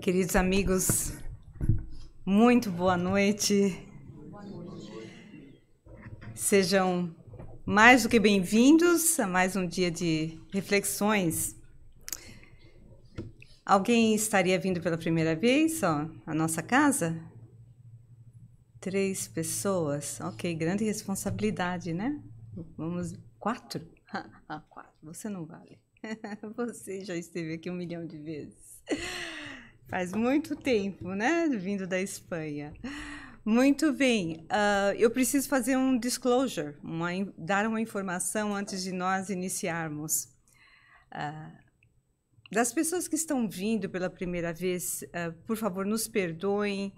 Queridos amigos, muito boa noite. Sejam mais do que bem-vindos a mais um dia de reflexões. Alguém estaria vindo pela primeira vez ó, à nossa casa? Três pessoas. Ok, grande responsabilidade, né? Vamos. Quatro? ah, quatro. Você não vale. Você já esteve aqui um milhão de vezes. Faz muito tempo, né? Vindo da Espanha. Muito bem. Uh, eu preciso fazer um disclosure, uma, dar uma informação antes de nós iniciarmos. Uh, das pessoas que estão vindo pela primeira vez, uh, por favor, nos perdoem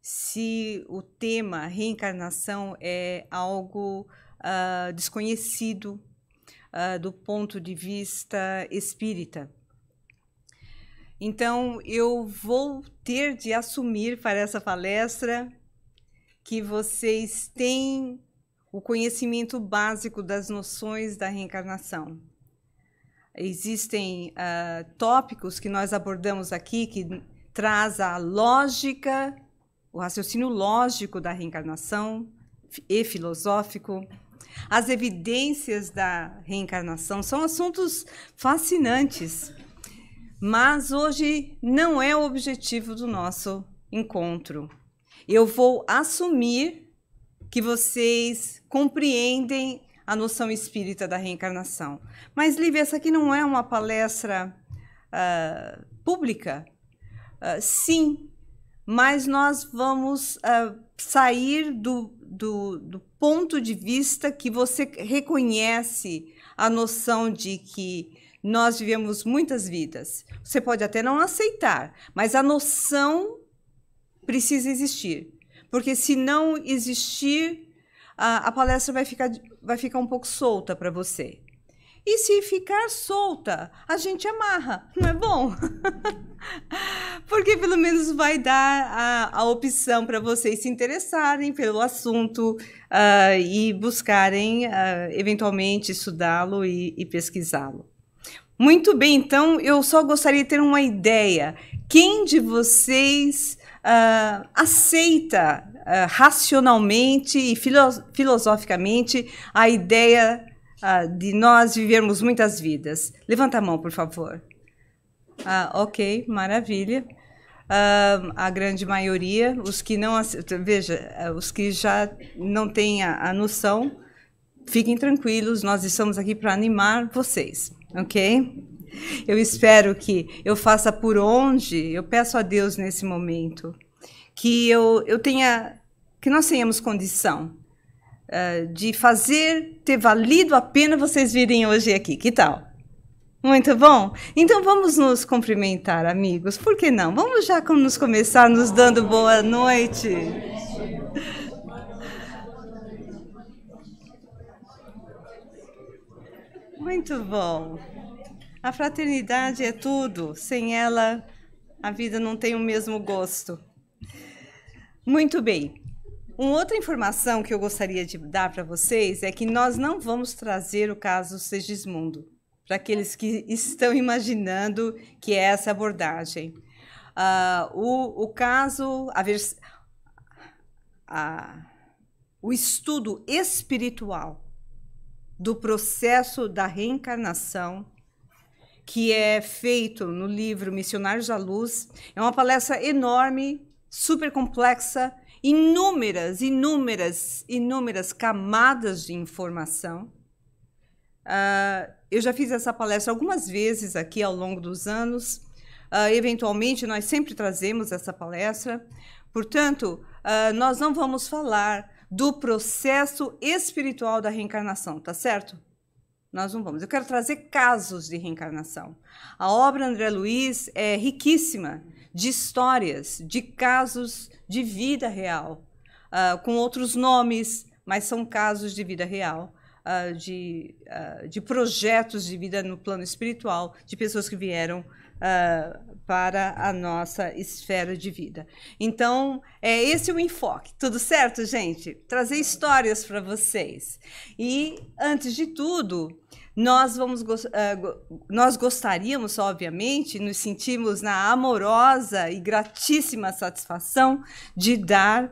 se o tema reencarnação é algo desconhecido do ponto de vista espírita. Então, eu vou ter de assumir para essa palestra que vocês têm o conhecimento básico das noções da reencarnação. Existem uh, tópicos que nós abordamos aqui que traz a lógica, o raciocínio lógico da reencarnação e filosófico, as evidências da reencarnação. São assuntos fascinantes mas hoje não é o objetivo do nosso encontro. Eu vou assumir que vocês compreendem a noção espírita da reencarnação. Mas, Lívia, essa aqui não é uma palestra uh, pública? Uh, sim, mas nós vamos uh, sair do, do, do, ponto de vista que você reconhece a noção de que nós vivemos muitas vidas. Você pode até não aceitar, mas a noção precisa existir. Porque se não existir, a, a palestra vai ficar, vai ficar um pouco solta para você. E se ficar solta, a gente amarra, não é bom? Porque pelo menos vai dar a, a opção para vocês se interessarem pelo assunto uh, e buscarem, uh, eventualmente, estudá-lo e, e pesquisá-lo. Muito bem, então eu só gostaria de ter uma ideia. Quem de vocês uh, aceita uh, racionalmente e filo filosoficamente a ideia uh, de nós vivermos muitas vidas? Levanta a mão, por favor. Ah, ok, maravilha. Uh, a grande maioria, os que não veja, os que já não têm a, a noção, fiquem tranquilos, nós estamos aqui para animar vocês ok? Eu espero que eu faça por onde, eu peço a Deus nesse momento, que eu, eu tenha, que nós tenhamos condição uh, de fazer ter valido a pena vocês virem hoje aqui, que tal? Muito bom? Então vamos nos cumprimentar, amigos, por que não? Vamos já nos começar nos dando boa noite. Muito bom. A fraternidade é tudo. Sem ela, a vida não tem o mesmo gosto. Muito bem. Uma outra informação que eu gostaria de dar para vocês é que nós não vamos trazer o caso Segismundo, para aqueles que estão imaginando que é essa abordagem. Uh, o, o, caso, a vers... a, o estudo espiritual do processo da reencarnação que é feito no livro Missionários à Luz. É uma palestra enorme, super complexa, inúmeras, inúmeras, inúmeras camadas de informação. Uh, eu já fiz essa palestra algumas vezes aqui ao longo dos anos. Uh, eventualmente, nós sempre trazemos essa palestra. Portanto, uh, nós não vamos falar do processo espiritual da reencarnação, tá certo? Nós não vamos. Eu quero trazer casos de reencarnação. A obra André Luiz é riquíssima de histórias, de casos de vida real, uh, com outros nomes, mas são casos de vida real. Uh, de, uh, de projetos de vida no plano espiritual, de pessoas que vieram uh, para a nossa esfera de vida. Então, é esse o enfoque. Tudo certo, gente? Trazer histórias para vocês. E, antes de tudo, nós, vamos, ah, nós gostaríamos, obviamente, nos sentimos na amorosa e gratíssima satisfação de dar uh,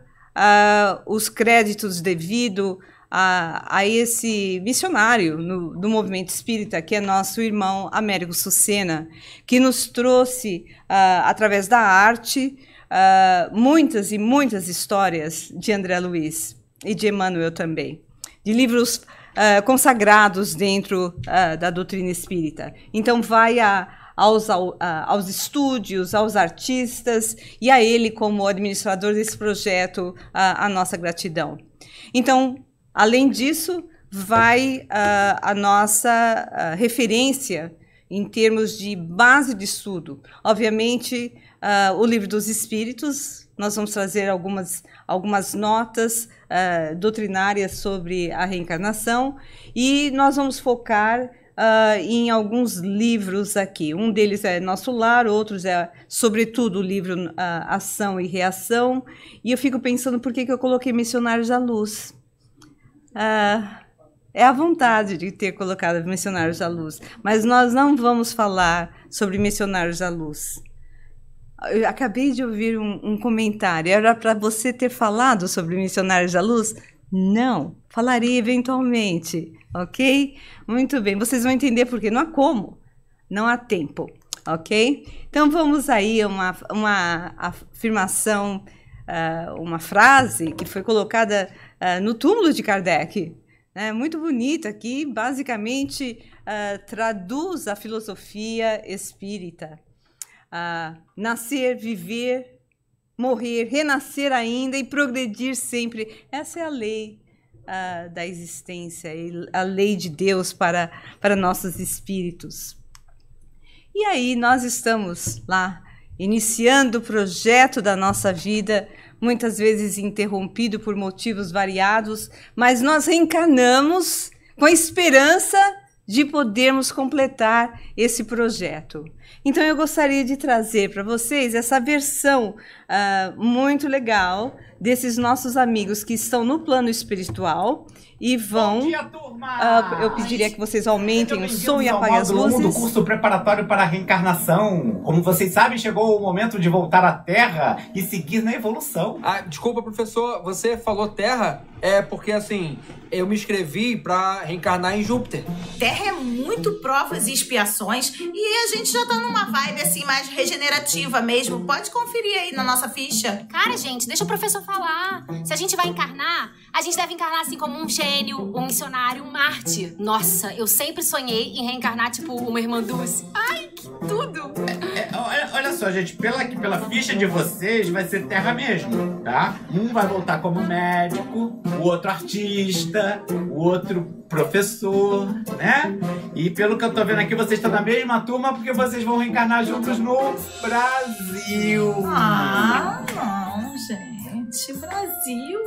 os créditos devidos a, a esse missionário no, do movimento espírita, que é nosso irmão Américo Sucena, que nos trouxe, uh, através da arte, uh, muitas e muitas histórias de André Luiz e de Emmanuel também, de livros uh, consagrados dentro da doutrina espírita. Então, vai a, aos, aos estúdios, aos artistas e a ele, como administrador desse projeto, a, a nossa gratidão. Então, Além disso, vai uh, a nossa uh, referência em termos de base de estudo. Obviamente, uh, o Livro dos Espíritos, nós vamos trazer algumas, algumas notas doutrinárias sobre a reencarnação e nós vamos focar Uh, em alguns livros aqui. Um deles é Nosso Lar, outros é, sobretudo, o livro uh, Ação e Reação. E eu fico pensando por que, que eu coloquei Missionários à Luz. Ah, é a vontade de ter colocado missionários à luz, mas nós não vamos falar sobre missionários à luz. Eu acabei de ouvir um, um comentário. Era para você ter falado sobre missionários à luz? Não, Falaria eventualmente, ok? Muito bem, vocês vão entender porque não há como, não há tempo, ok? Então vamos aí a uma, uma afirmação, uh, uma frase que foi colocada uh, no túmulo de Kardec. É muito bonita, que basicamente uh, traduz a filosofia espírita. Uh, nascer, viver, morrer, renascer ainda e progredir sempre. Essa é a lei uh, da existência, a lei de Deus para, para nossos espíritos. E aí nós estamos lá, iniciando o projeto da nossa vida muitas vezes interrompido por motivos variados, mas nós reencarnamos com a esperança de podermos completar esse projeto. Então eu gostaria de trazer para vocês essa versão uh, muito legal desses nossos amigos que estão no plano espiritual e vão. Bom dia, turma! Uh, eu pediria que vocês aumentem o som e apaguem as luzes. do curso preparatório para a reencarnação. Como vocês sabem, chegou o momento de voltar à Terra e seguir na evolução. Ah, desculpa, professor, você falou Terra? É porque assim, eu me inscrevi para reencarnar em Júpiter. Terra é muito provas e expiações e a gente já tá numa vibe assim mais regenerativa mesmo. Pode conferir aí na nossa ficha. Cara, gente, deixa o professor falar. Se a gente vai encarnar, a gente deve encarnar assim como um chefe gênio, um missionário, um mártir. Nossa, eu sempre sonhei em reencarnar, tipo, uma irmã Dulce. Ai, que tudo! É, é, olha, olha só, gente, pela, pela ficha de vocês, vai ser terra mesmo, tá? Um vai voltar como médico, o outro artista, o outro professor, né? E pelo que eu tô vendo aqui, vocês estão na mesma turma porque vocês vão reencarnar juntos no Brasil. Ah, não, gente. Brasil.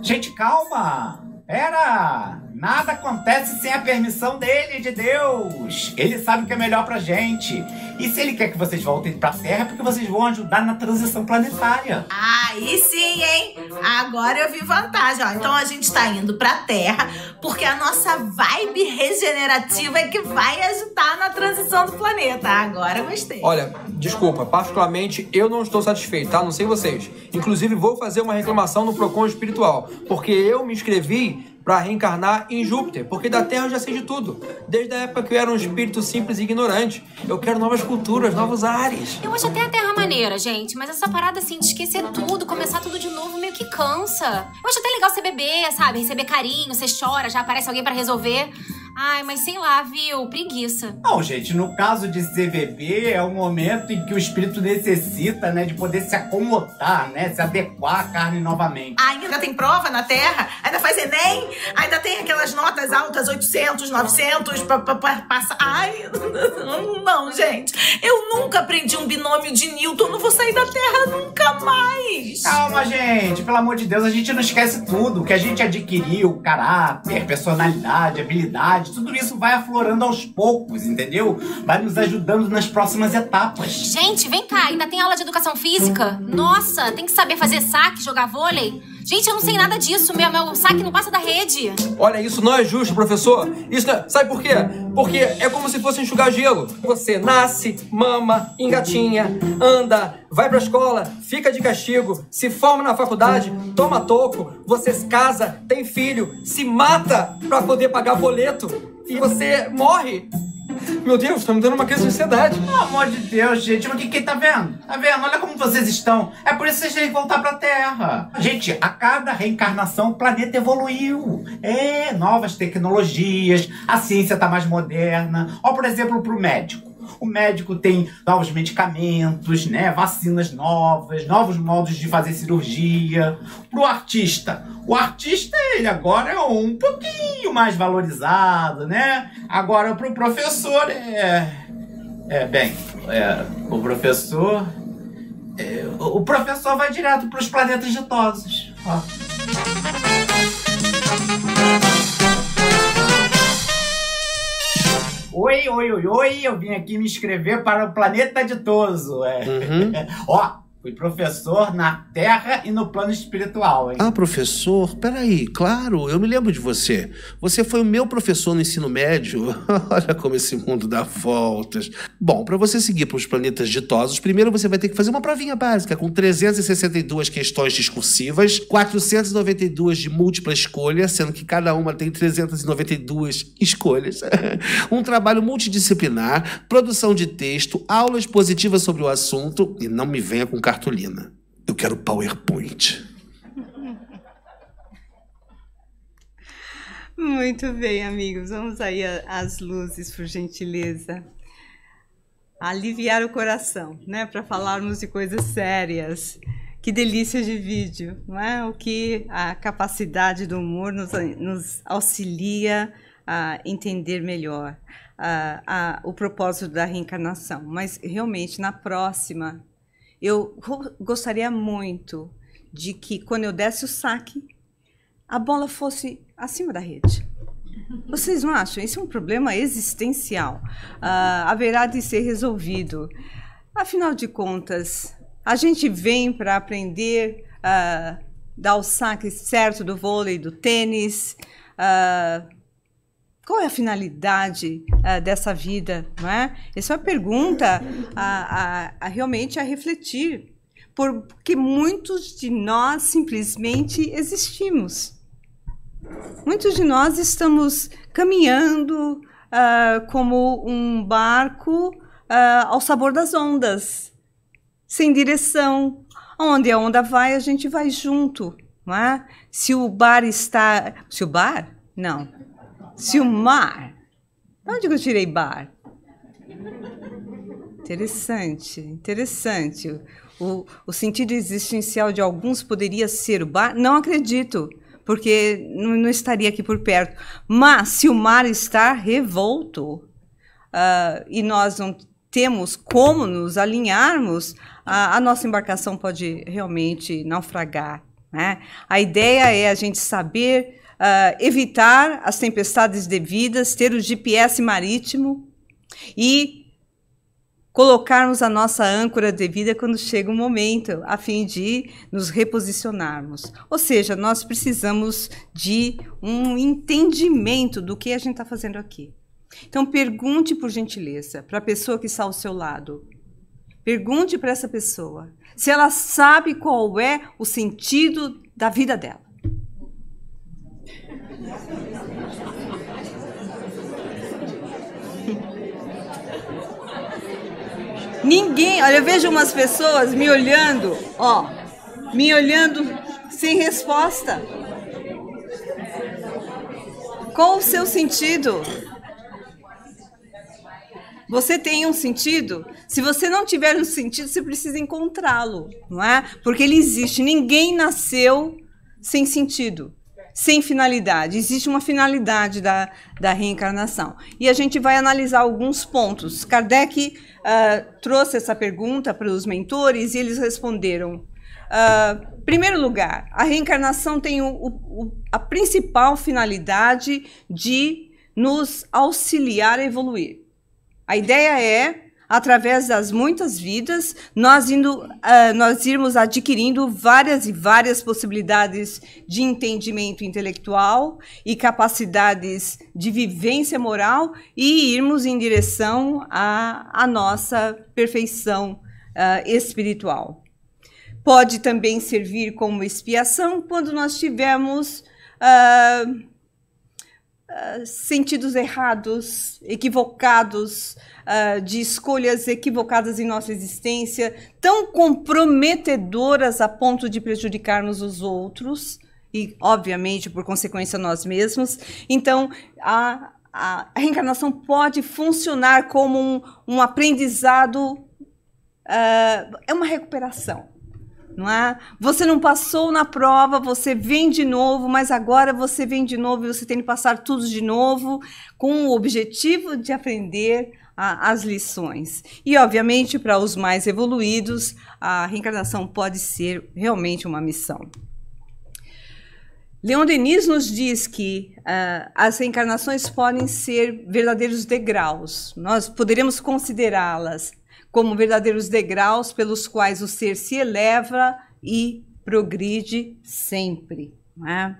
Gente, calma. Era! Nada acontece sem a permissão dele, de Deus. Ele sabe o que é melhor pra gente. E se ele quer que vocês voltem pra Terra, é porque vocês vão ajudar na transição planetária. Aí sim, hein? Agora eu vi vantagem. Ó, então a gente tá indo pra Terra porque a nossa vibe regenerativa é que vai ajudar na transição do planeta. Agora gostei. Olha, desculpa, particularmente eu não estou satisfeito, tá? Não sei vocês. Inclusive, vou fazer uma reclamação no Procon Espiritual, porque eu me inscrevi para reencarnar em Júpiter, porque da Terra eu já sei de tudo. Desde a época que eu era um espírito simples e ignorante. Eu quero novas culturas, novos ares. Eu acho até a Terra maneira, gente, mas essa parada assim de esquecer tudo, começar tudo de novo, meio que cansa. Eu acho até legal ser bebê, sabe? Receber carinho, você chora, já aparece alguém para resolver. Ai, mas sei lá, viu? Preguiça. Não, gente, no caso de bebê, é o momento em que o espírito necessita, né, de poder se acomodar, né, se adequar à carne novamente. ainda tem prova na Terra? Ainda faz Enem? Ainda tem aquelas notas altas, 800, 900, pra, pra, pra, Ai, não, gente. Eu nunca aprendi um binômio de Newton, não vou sair da Terra nunca mais. Calma, gente. Pelo amor de Deus, a gente não esquece tudo. O que a gente adquiriu, caráter, personalidade, habilidade, vontade. Tudo isso vai aflorando aos poucos, entendeu? Vai nos ajudando nas próximas etapas. Gente, vem cá, ainda tem aula de educação física? Nossa, tem que saber fazer saque, jogar vôlei. Gente, eu não sei nada disso. Meu, meu saque não passa da rede. Olha, isso não é justo, professor. Isso é... Sabe por quê? Porque é como se fosse enxugar gelo. Você nasce, mama, engatinha, anda, vai pra escola, fica de castigo, se forma na faculdade, toma toco, você se casa, tem filho, se mata pra poder pagar boleto e você morre meu Deus, tá me dando uma crise de ansiedade. Pelo amor de Deus, gente, o que quem tá vendo? Tá vendo? Olha como vocês estão. É por isso que vocês têm que voltar pra Terra. Gente, a cada reencarnação o planeta evoluiu. É, novas tecnologias, a ciência tá mais moderna. Ó, por exemplo, pro médico. O médico tem novos medicamentos, né? Vacinas novas, novos modos de fazer cirurgia. Pro artista, o artista ele agora é um pouquinho mais valorizado, né? Agora, para o professor, é. É, bem, é, o professor. É, o professor vai direto para os planetas ditosos. Ó. Oi, oi, oi, oi, eu vim aqui me inscrever para o Planeta Ditoso. É. Uhum. Ó, Fui professor na terra e no plano espiritual, hein? Ah, professor? Peraí, claro, eu me lembro de você. Você foi o meu professor no ensino médio. Olha como esse mundo dá voltas. Bom, para você seguir para os planetas ditosos, primeiro você vai ter que fazer uma provinha básica com 362 questões discursivas, 492 de múltipla escolha, sendo que cada uma tem 392 escolhas. um trabalho multidisciplinar, produção de texto, aulas positivas sobre o assunto, e não me venha com cartão cartolina. Eu quero PowerPoint. Muito bem, amigos. Vamos aí às luzes, por gentileza. Aliviar o coração, né? Para falarmos de coisas sérias. Que delícia de vídeo, não é? O que a capacidade do humor nos, nos auxilia a entender melhor a, a, o propósito da reencarnação. Mas realmente, na próxima eu gostaria muito de que, quando eu desse o saque, a bola fosse acima da rede. Vocês não acham? Isso é um problema existencial. Uh, haverá de ser resolvido. Afinal de contas, a gente vem para aprender a uh, dar o saque certo do vôlei, do tênis, uh, qual é a finalidade uh, dessa vida? Não é? Essa é uma pergunta a, a, a realmente a refletir, porque muitos de nós simplesmente existimos. Muitos de nós estamos caminhando uh, como um barco uh, ao sabor das ondas, sem direção. Onde a onda vai, a gente vai junto. Não é? Se o bar está. Se o bar? Não o De onde que eu tirei bar? Interessante, interessante. O, o sentido existencial de alguns poderia ser o bar? Não acredito, porque não, não estaria aqui por perto. Mas se o mar está revolto uh, e nós não temos como nos alinharmos, a, a, nossa embarcação pode realmente naufragar. Né? A ideia é a gente saber uh, evitar as tempestades devidas, ter o GPS marítimo e colocarmos a nossa âncora devida quando chega o momento, a fim de nos reposicionarmos. Ou seja, nós precisamos de um entendimento do que a gente está fazendo aqui. Então, pergunte, por gentileza, para a pessoa que está ao seu lado. Pergunte para essa pessoa se ela sabe qual é o sentido da vida dela. Ninguém, olha, eu vejo umas pessoas me olhando, ó, me olhando sem resposta. Qual o seu sentido? Você tem um sentido? Se você não tiver um sentido, você precisa encontrá-lo, não é? Porque ele existe. Ninguém nasceu sem sentido sem finalidade. Existe uma finalidade da, da reencarnação. E a gente vai analisar alguns pontos. Kardec uh, trouxe essa pergunta para os mentores e eles responderam. Uh, primeiro lugar, a reencarnação tem o, o, a principal finalidade de nos auxiliar a evoluir. A ideia é através das muitas vidas, nós, indo, uh, nós irmos adquirindo várias e várias possibilidades de entendimento intelectual e capacidades de vivência moral e irmos em direção à, à nossa perfeição uh, espiritual. Pode também servir como expiação quando nós tivermos. Uh, ah, sentidos errados, equivocados, uh, de escolhas equivocadas em nossa existência, tão comprometedoras a ponto de prejudicarmos os outros e, obviamente, por consequência, nós mesmos. Então, a, a reencarnação pode funcionar como um, um aprendizado, uh, é uma recuperação não é? Você não passou na prova, você vem de novo, mas agora você vem de novo e você tem que passar tudo de novo com o objetivo de aprender a, as lições. E, obviamente, para os mais evoluídos, a reencarnação pode ser realmente uma missão. Leon Denis nos diz que uh, as reencarnações podem ser verdadeiros degraus. Nós poderemos considerá-las como verdadeiros degraus pelos quais o ser se eleva e progride sempre. É?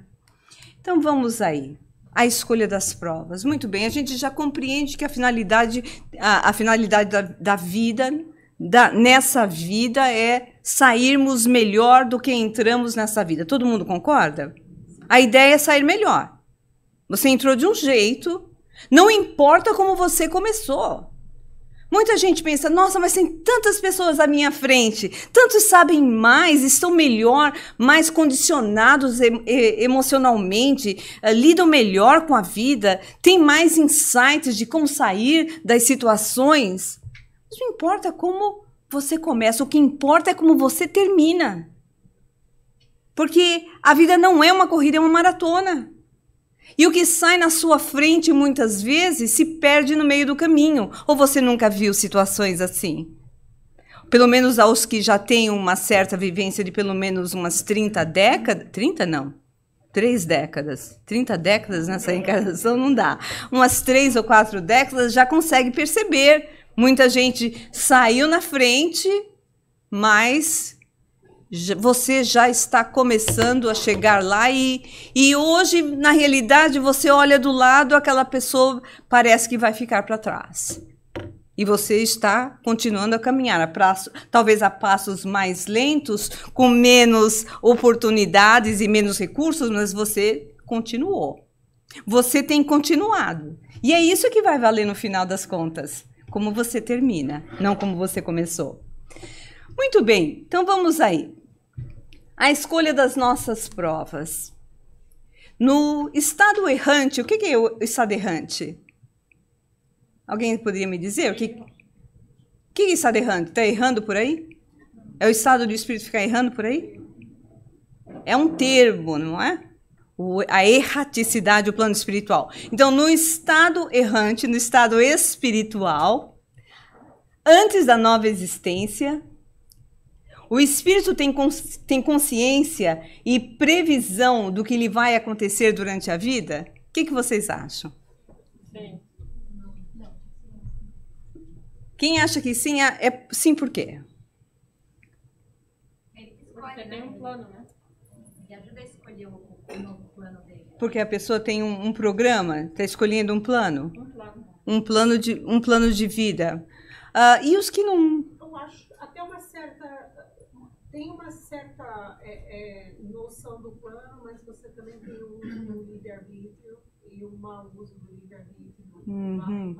Então vamos aí. A escolha das provas. Muito bem, a gente já compreende que a finalidade, a, a finalidade da, da vida, da, nessa vida, é sairmos melhor do que entramos nessa vida. Todo mundo concorda? A ideia é sair melhor. Você entrou de um jeito, não importa como você começou. Muita gente pensa, nossa, mas tem tantas pessoas à minha frente, tantos sabem mais, estão melhor, mais condicionados emocionalmente, eh, lidam melhor com a vida, têm mais insights de como sair das situações. Mas não importa como você começa, o que importa é como você termina. Porque a vida não é uma corrida, é uma maratona. E o que sai na sua frente muitas vezes se perde no meio do caminho. Ou você nunca viu situações assim? Pelo menos aos que já têm uma certa vivência de pelo menos umas 30 décadas. 30 não. Três décadas. 30 décadas nessa encarnação não dá. Umas três ou quatro décadas já consegue perceber. Muita gente saiu na frente, mas você já está começando a chegar lá e, e hoje, na realidade, você olha do lado, aquela pessoa parece que vai ficar para trás. E você está continuando a caminhar, a praço, talvez a passos mais lentos, com menos oportunidades e menos recursos, mas você continuou. Você tem continuado. E é isso que vai valer no final das contas. Como você termina, não como você começou. Muito bem, então vamos aí a escolha das nossas provas. No estado errante, o que é o estado errante? Alguém poderia me dizer o que, que é estado errante? Está errando por aí? É o estado do espírito ficar errando por aí? É um termo, não é? O, a erraticidade, o plano espiritual. Então, no estado errante, no estado espiritual, antes da nova existência, o espírito tem, cons tem consciência e previsão do que lhe vai acontecer durante a vida? O que, que vocês acham? Sim. Quem acha que sim, é sim por quê? um plano, né? ajuda a escolher o, novo plano dele. Porque a pessoa tem um, um programa, está escolhendo um plano. Um plano. Um plano de, um plano de vida. Uh, e os que não. Eu acho até uma certa tem uma certa é, é, noção do plano, mas você também tem o uso do livre-arbítrio e uhum. o mau uso do livre-arbítrio. Uhum.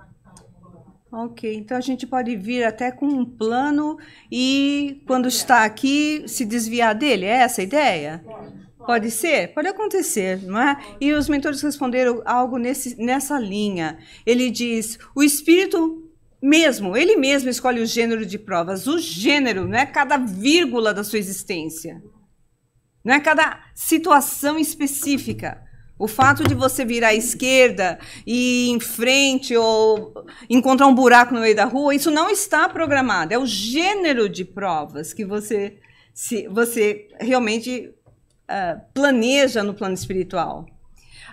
Ok, então a gente pode vir até com um plano e quando está aqui se desviar dele, é essa a ideia? Pode. ser? Pode acontecer, não é? E os mentores responderam algo nesse, nessa linha. Ele diz: o espírito mesmo, ele mesmo escolhe o gênero de provas. O gênero não é cada vírgula da sua existência. Não é cada situação específica. O fato de você virar à esquerda e ir em frente ou encontrar um buraco no meio da rua, isso não está programado. É o gênero de provas que você, se, você realmente uh, planeja no plano espiritual.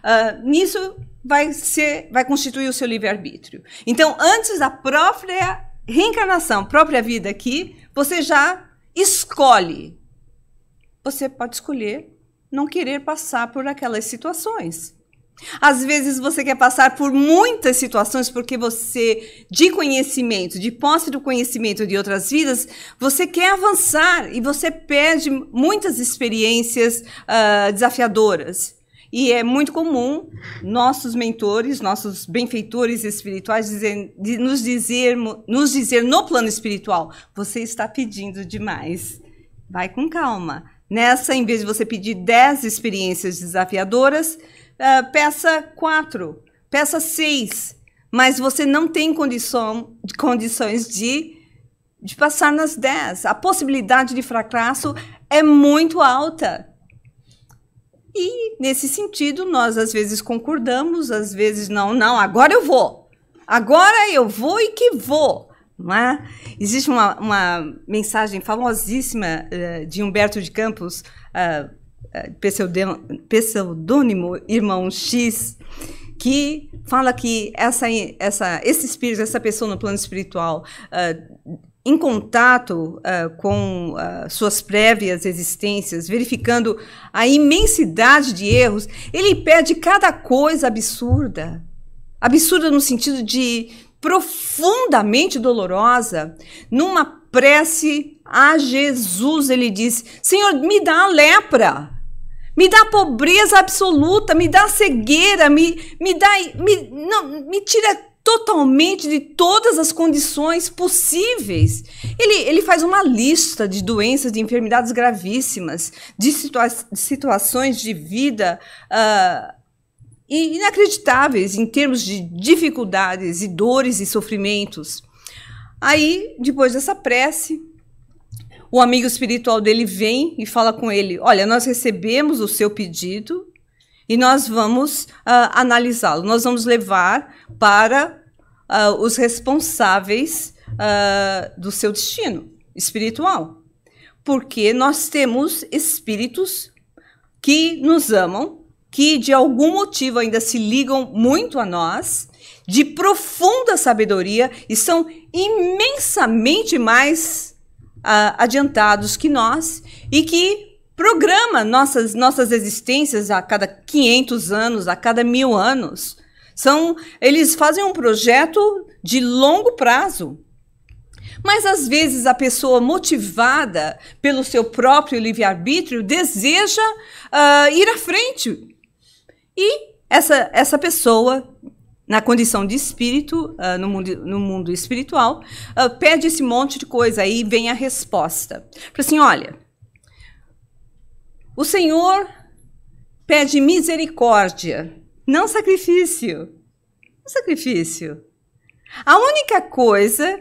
Uh, nisso vai ser, vai constituir o seu livre-arbítrio. Então, antes da própria reencarnação, própria vida aqui, você já escolhe. Você pode escolher não querer passar por aquelas situações. Às vezes você quer passar por muitas situações porque você, de conhecimento, de posse do conhecimento de outras vidas, você quer avançar e você perde muitas experiências uh, desafiadoras. E é muito comum nossos mentores, nossos benfeitores espirituais dizer, nos, dizer, nos dizer no plano espiritual: você está pedindo demais. Vai com calma. Nessa, em vez de você pedir 10 experiências desafiadoras, uh, peça 4, peça 6. Mas você não tem condição, condições de, de passar nas 10. A possibilidade de fracasso é muito alta. E nesse sentido, nós às vezes concordamos, às vezes não, não, agora eu vou. Agora eu vou e que vou. É? Existe uma, uma, mensagem famosíssima uh, de Humberto de Campos, uh, pseudônimo Irmão X, que fala que essa, essa, esse espírito, essa pessoa no plano espiritual, uh, em contato uh, com uh, suas prévias existências, verificando a imensidade de erros, ele pede cada coisa absurda. Absurda no sentido de profundamente dolorosa, numa prece a Jesus, ele diz: Senhor, me dá a lepra. Me dá pobreza absoluta, me dá cegueira, me, me dá. Me, não, me tira totalmente de todas as condições possíveis. Ele, ele faz uma lista de doenças, de enfermidades gravíssimas, de situa situações de vida uh, inacreditáveis em termos de dificuldades e dores e sofrimentos. Aí, depois dessa prece, o amigo espiritual dele vem e fala com ele: Olha, nós recebemos o seu pedido e nós vamos uh, analisá-lo. Nós vamos levar para uh, os responsáveis uh, do seu destino espiritual, porque nós temos espíritos que nos amam, que de algum motivo ainda se ligam muito a nós, de profunda sabedoria e são imensamente mais adiantados que nós e que programa nossas, nossas existências a cada 500 anos, a cada mil anos. São, eles fazem um projeto de longo prazo. Mas às vezes a pessoa motivada pelo seu próprio livre-arbítrio deseja uh, ir à frente. E essa, essa pessoa, na condição de espírito, uh, no, mundo, no mundo espiritual, uh, pede esse monte de coisa. Aí vem a resposta. Fala assim: olha, o Senhor pede misericórdia, não sacrifício. Não sacrifício. A única coisa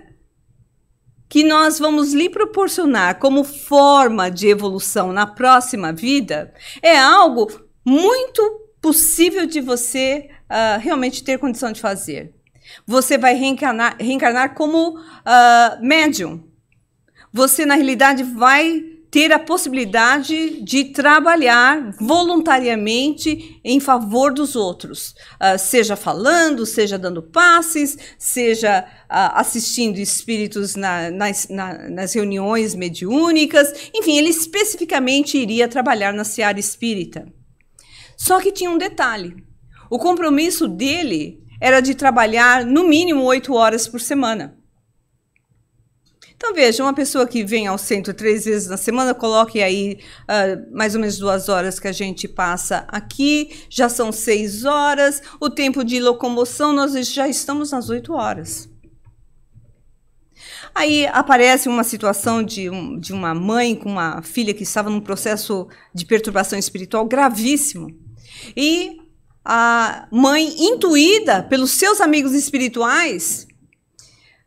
que nós vamos lhe proporcionar como forma de evolução na próxima vida é algo muito possível de você uh, realmente ter condição de fazer. Você vai reencarnar, reencarnar como uh, médium. Você, na realidade, vai ter a possibilidade de trabalhar voluntariamente em favor dos outros, uh, seja falando, seja dando passes, seja uh, assistindo espíritos na, nas, na, nas reuniões mediúnicas, enfim, ele especificamente iria trabalhar na seara espírita. Só que tinha um detalhe: o compromisso dele era de trabalhar no mínimo oito horas por semana. Então, veja, uma pessoa que vem ao centro três vezes na semana, coloque aí uh, mais ou menos duas horas que a gente passa aqui, já são seis horas, o tempo de locomoção, nós já estamos nas oito horas. Aí aparece uma situação de, um, de uma mãe com uma filha que estava num processo de perturbação espiritual gravíssimo. E a mãe, intuída pelos seus amigos espirituais,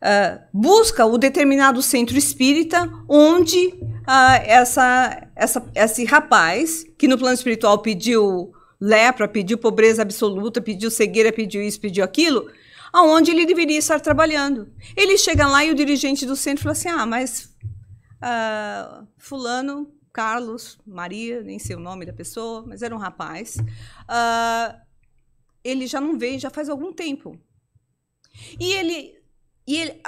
ah, busca o determinado centro espírita onde uh, essa, essa, esse rapaz, que no plano espiritual pediu lepra, pediu pobreza absoluta, pediu cegueira, pediu isso, pediu aquilo, aonde ele deveria estar trabalhando. Ele chega lá e o dirigente do centro fala assim: ah, mas uh, Fulano, Carlos, Maria, nem sei o nome da pessoa, mas era um rapaz, uh, ele já não veio já faz algum tempo. E ele e ele,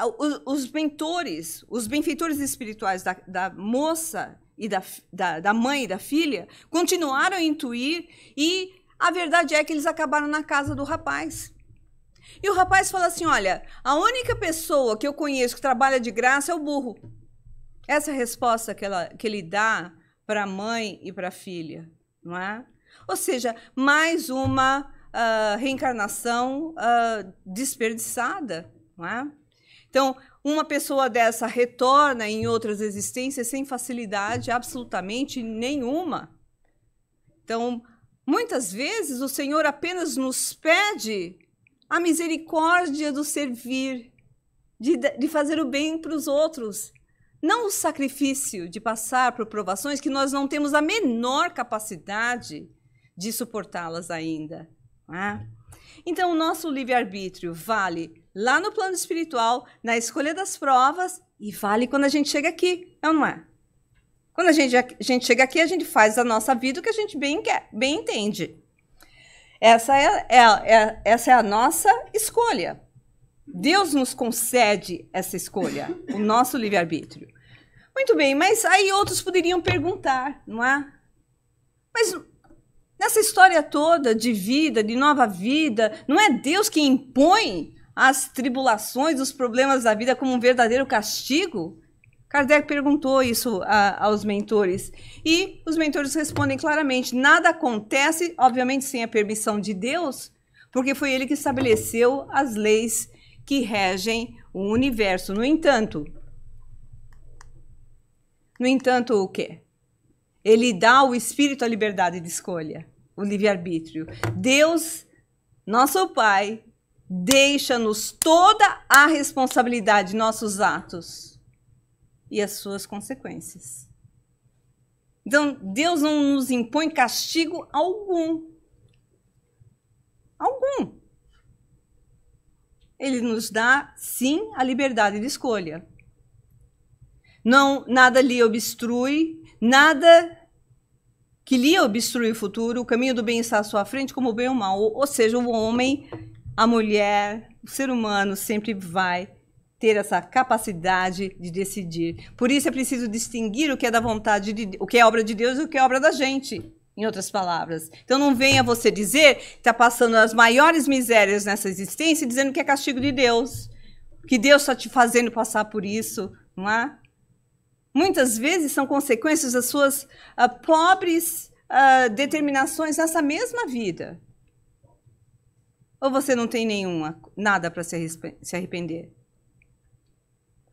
os, mentores, os benfeitores espirituais da, da moça e da, da, da, mãe e da filha continuaram a intuir, e a verdade é que eles acabaram na casa do rapaz. E o rapaz fala assim: Olha, a única pessoa que eu conheço que trabalha de graça é o burro. Essa é a resposta que, ela, que ele dá para a mãe e para a filha, não é? Ou seja, mais uma uh, reencarnação uh, desperdiçada, não é? Então, uma pessoa dessa retorna em outras existências sem facilidade absolutamente nenhuma. Então, muitas vezes o Senhor apenas nos pede a misericórdia do servir, de, de fazer o bem para os outros, não o sacrifício de passar por provações que nós não temos a menor capacidade de suportá-las ainda. Ah. Então, o nosso livre-arbítrio vale lá no plano espiritual, na escolha das provas e vale quando a gente chega aqui, é ou não é? Quando a gente, a gente chega aqui, a gente faz a nossa vida o que a gente bem quer, bem entende. Essa é, é, é, essa é a nossa escolha. Deus nos concede essa escolha, o nosso livre-arbítrio. Muito bem, mas aí outros poderiam perguntar, não é? Mas nessa história toda de vida, de nova vida, não é Deus que impõe as tribulações, os problemas da vida como um verdadeiro castigo? Kardec perguntou isso a, aos mentores e os mentores respondem claramente: nada acontece, obviamente, sem a permissão de Deus, porque foi ele que estabeleceu as leis que regem o universo. No entanto, no entanto, o quê? Ele dá ao espírito a liberdade de escolha, o livre-arbítrio. Deus, nosso Pai, Deixa-nos toda a responsabilidade de nossos atos e as suas consequências. Então, Deus não nos impõe castigo algum. Algum. Ele nos dá, sim, a liberdade de escolha. Não, nada lhe obstrui, nada que lhe obstrui o futuro, o caminho do bem está à sua frente, como o bem ou o mal. Ou, ou seja, o homem a mulher, o ser humano sempre vai ter essa capacidade de decidir. Por isso é preciso distinguir o que é da vontade de, o que é obra de Deus e o que é obra da gente. Em outras palavras, então não venha você dizer que está passando as maiores misérias nessa existência dizendo que é castigo de Deus, que Deus está te fazendo passar por isso, não é? Muitas vezes são consequências das suas uh, pobres uh, determinações nessa mesma vida. Ou você não tem nenhuma, nada para se, se arrepender?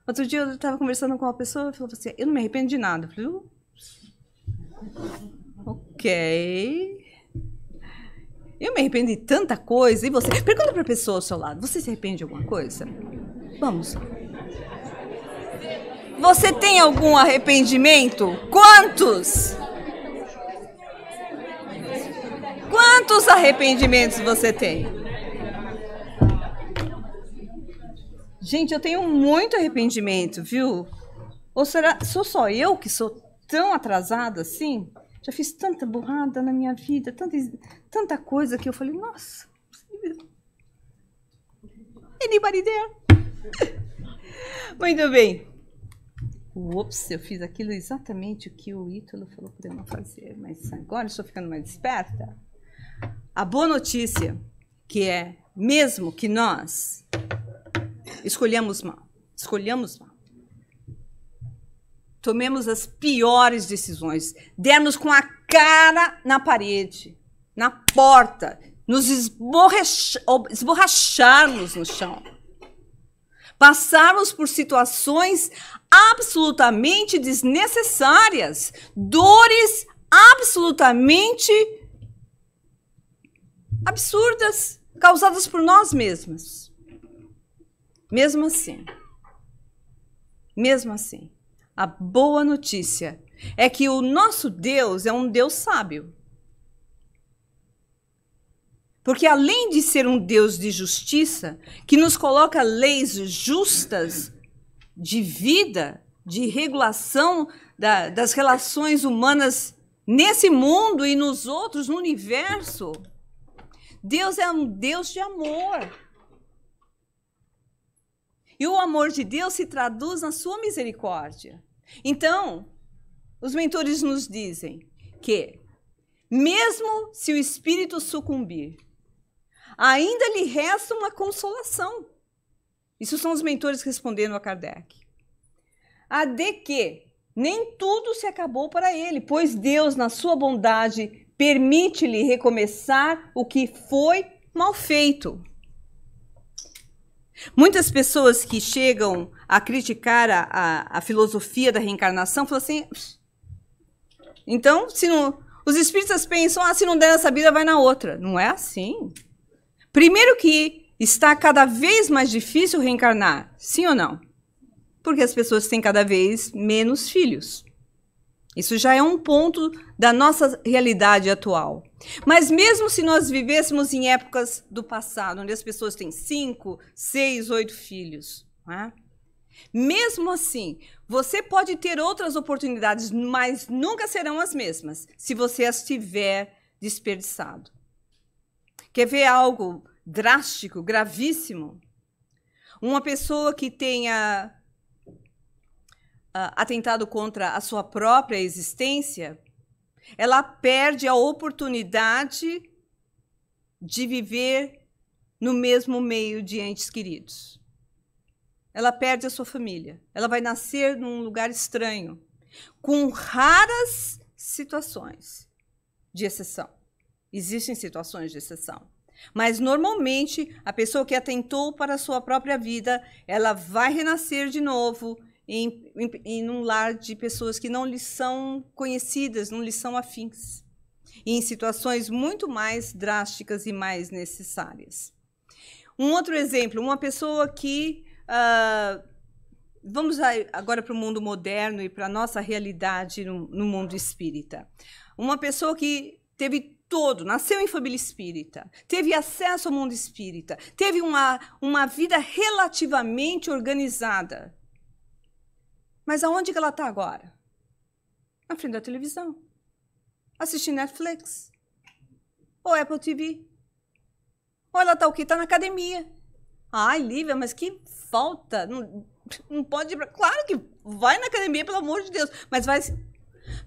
Outro dia eu estava conversando com uma pessoa e falou assim: Eu não me arrependo de nada. Eu falei: uh, Ok. Eu me arrependo de tanta coisa. E você? Pergunta para a pessoa ao seu lado: Você se arrepende de alguma coisa? Vamos. Você tem algum arrependimento? Quantos? Quantos arrependimentos você tem? Gente, eu tenho muito arrependimento, viu? Ou será. Sou só eu que sou tão atrasada assim? Já fiz tanta burrada na minha vida, tanta, tanta coisa que eu falei, nossa. Anybody é there? É. Muito bem. Ups, eu fiz aquilo exatamente o que o Ítalo falou para eu não fazer, mas agora estou ficando mais esperta. A boa notícia, que é mesmo que nós escolhemos mal. Escolhemos mal. Tomemos as piores decisões. Demos com a cara na parede, na porta, nos esborracharmos no chão. Passarmos por situações absolutamente desnecessárias, dores absolutamente absurdas causadas por nós mesmos. Mesmo assim, mesmo assim, a boa notícia é que o nosso Deus é um Deus sábio. Porque além de ser um Deus de justiça, que nos coloca leis justas de vida, de regulação da, das relações humanas nesse mundo e nos outros, no universo, Deus é um Deus de amor. E o amor de Deus se traduz na sua misericórdia. Então, os mentores nos dizem que, mesmo se o espírito sucumbir, ainda lhe resta uma consolação. Isso são os mentores respondendo a Kardec. A de que nem tudo se acabou para ele, pois Deus, na sua bondade, permite-lhe recomeçar o que foi mal feito. Muitas pessoas que chegam a criticar a, a, a filosofia da reencarnação falam assim. Então, se não, os espíritas pensam, ah, se não der essa vida, vai na outra. Não é assim. Primeiro que está cada vez mais difícil reencarnar, sim ou não? Porque as pessoas têm cada vez menos filhos. Isso já é um ponto da nossa realidade atual. Mas mesmo se nós vivêssemos em épocas do passado, onde as pessoas têm cinco, seis, oito filhos, é? mesmo assim, você pode ter outras oportunidades, mas nunca serão as mesmas se você as tiver desperdiçado. Quer ver algo drástico, gravíssimo? Uma pessoa que tenha uh, atentado contra a sua própria existência ela perde a oportunidade de viver no mesmo meio de entes queridos. Ela perde a sua família. Ela vai nascer num lugar estranho, com raras situações de exceção. Existem situações de exceção. Mas normalmente a pessoa que atentou para a sua própria vida, ela vai renascer de novo em, em, em um lar de pessoas que não lhes são conhecidas, não lhes são afins, e em situações muito mais drásticas e mais necessárias. Um outro exemplo, uma pessoa que uh, vamos agora para o mundo moderno e para a nossa realidade no, no, mundo espírita. Uma pessoa que teve todo, nasceu em família espírita, teve acesso ao mundo espírita, teve uma, uma vida relativamente organizada, mas aonde que ela está agora? Na frente da televisão. Assistindo Netflix. Ou Apple TV. Ou ela está o quê? Está na academia. Ai, Lívia, mas que falta. Não, não pode ir pra... Claro que vai na academia, pelo amor de Deus. Mas vai...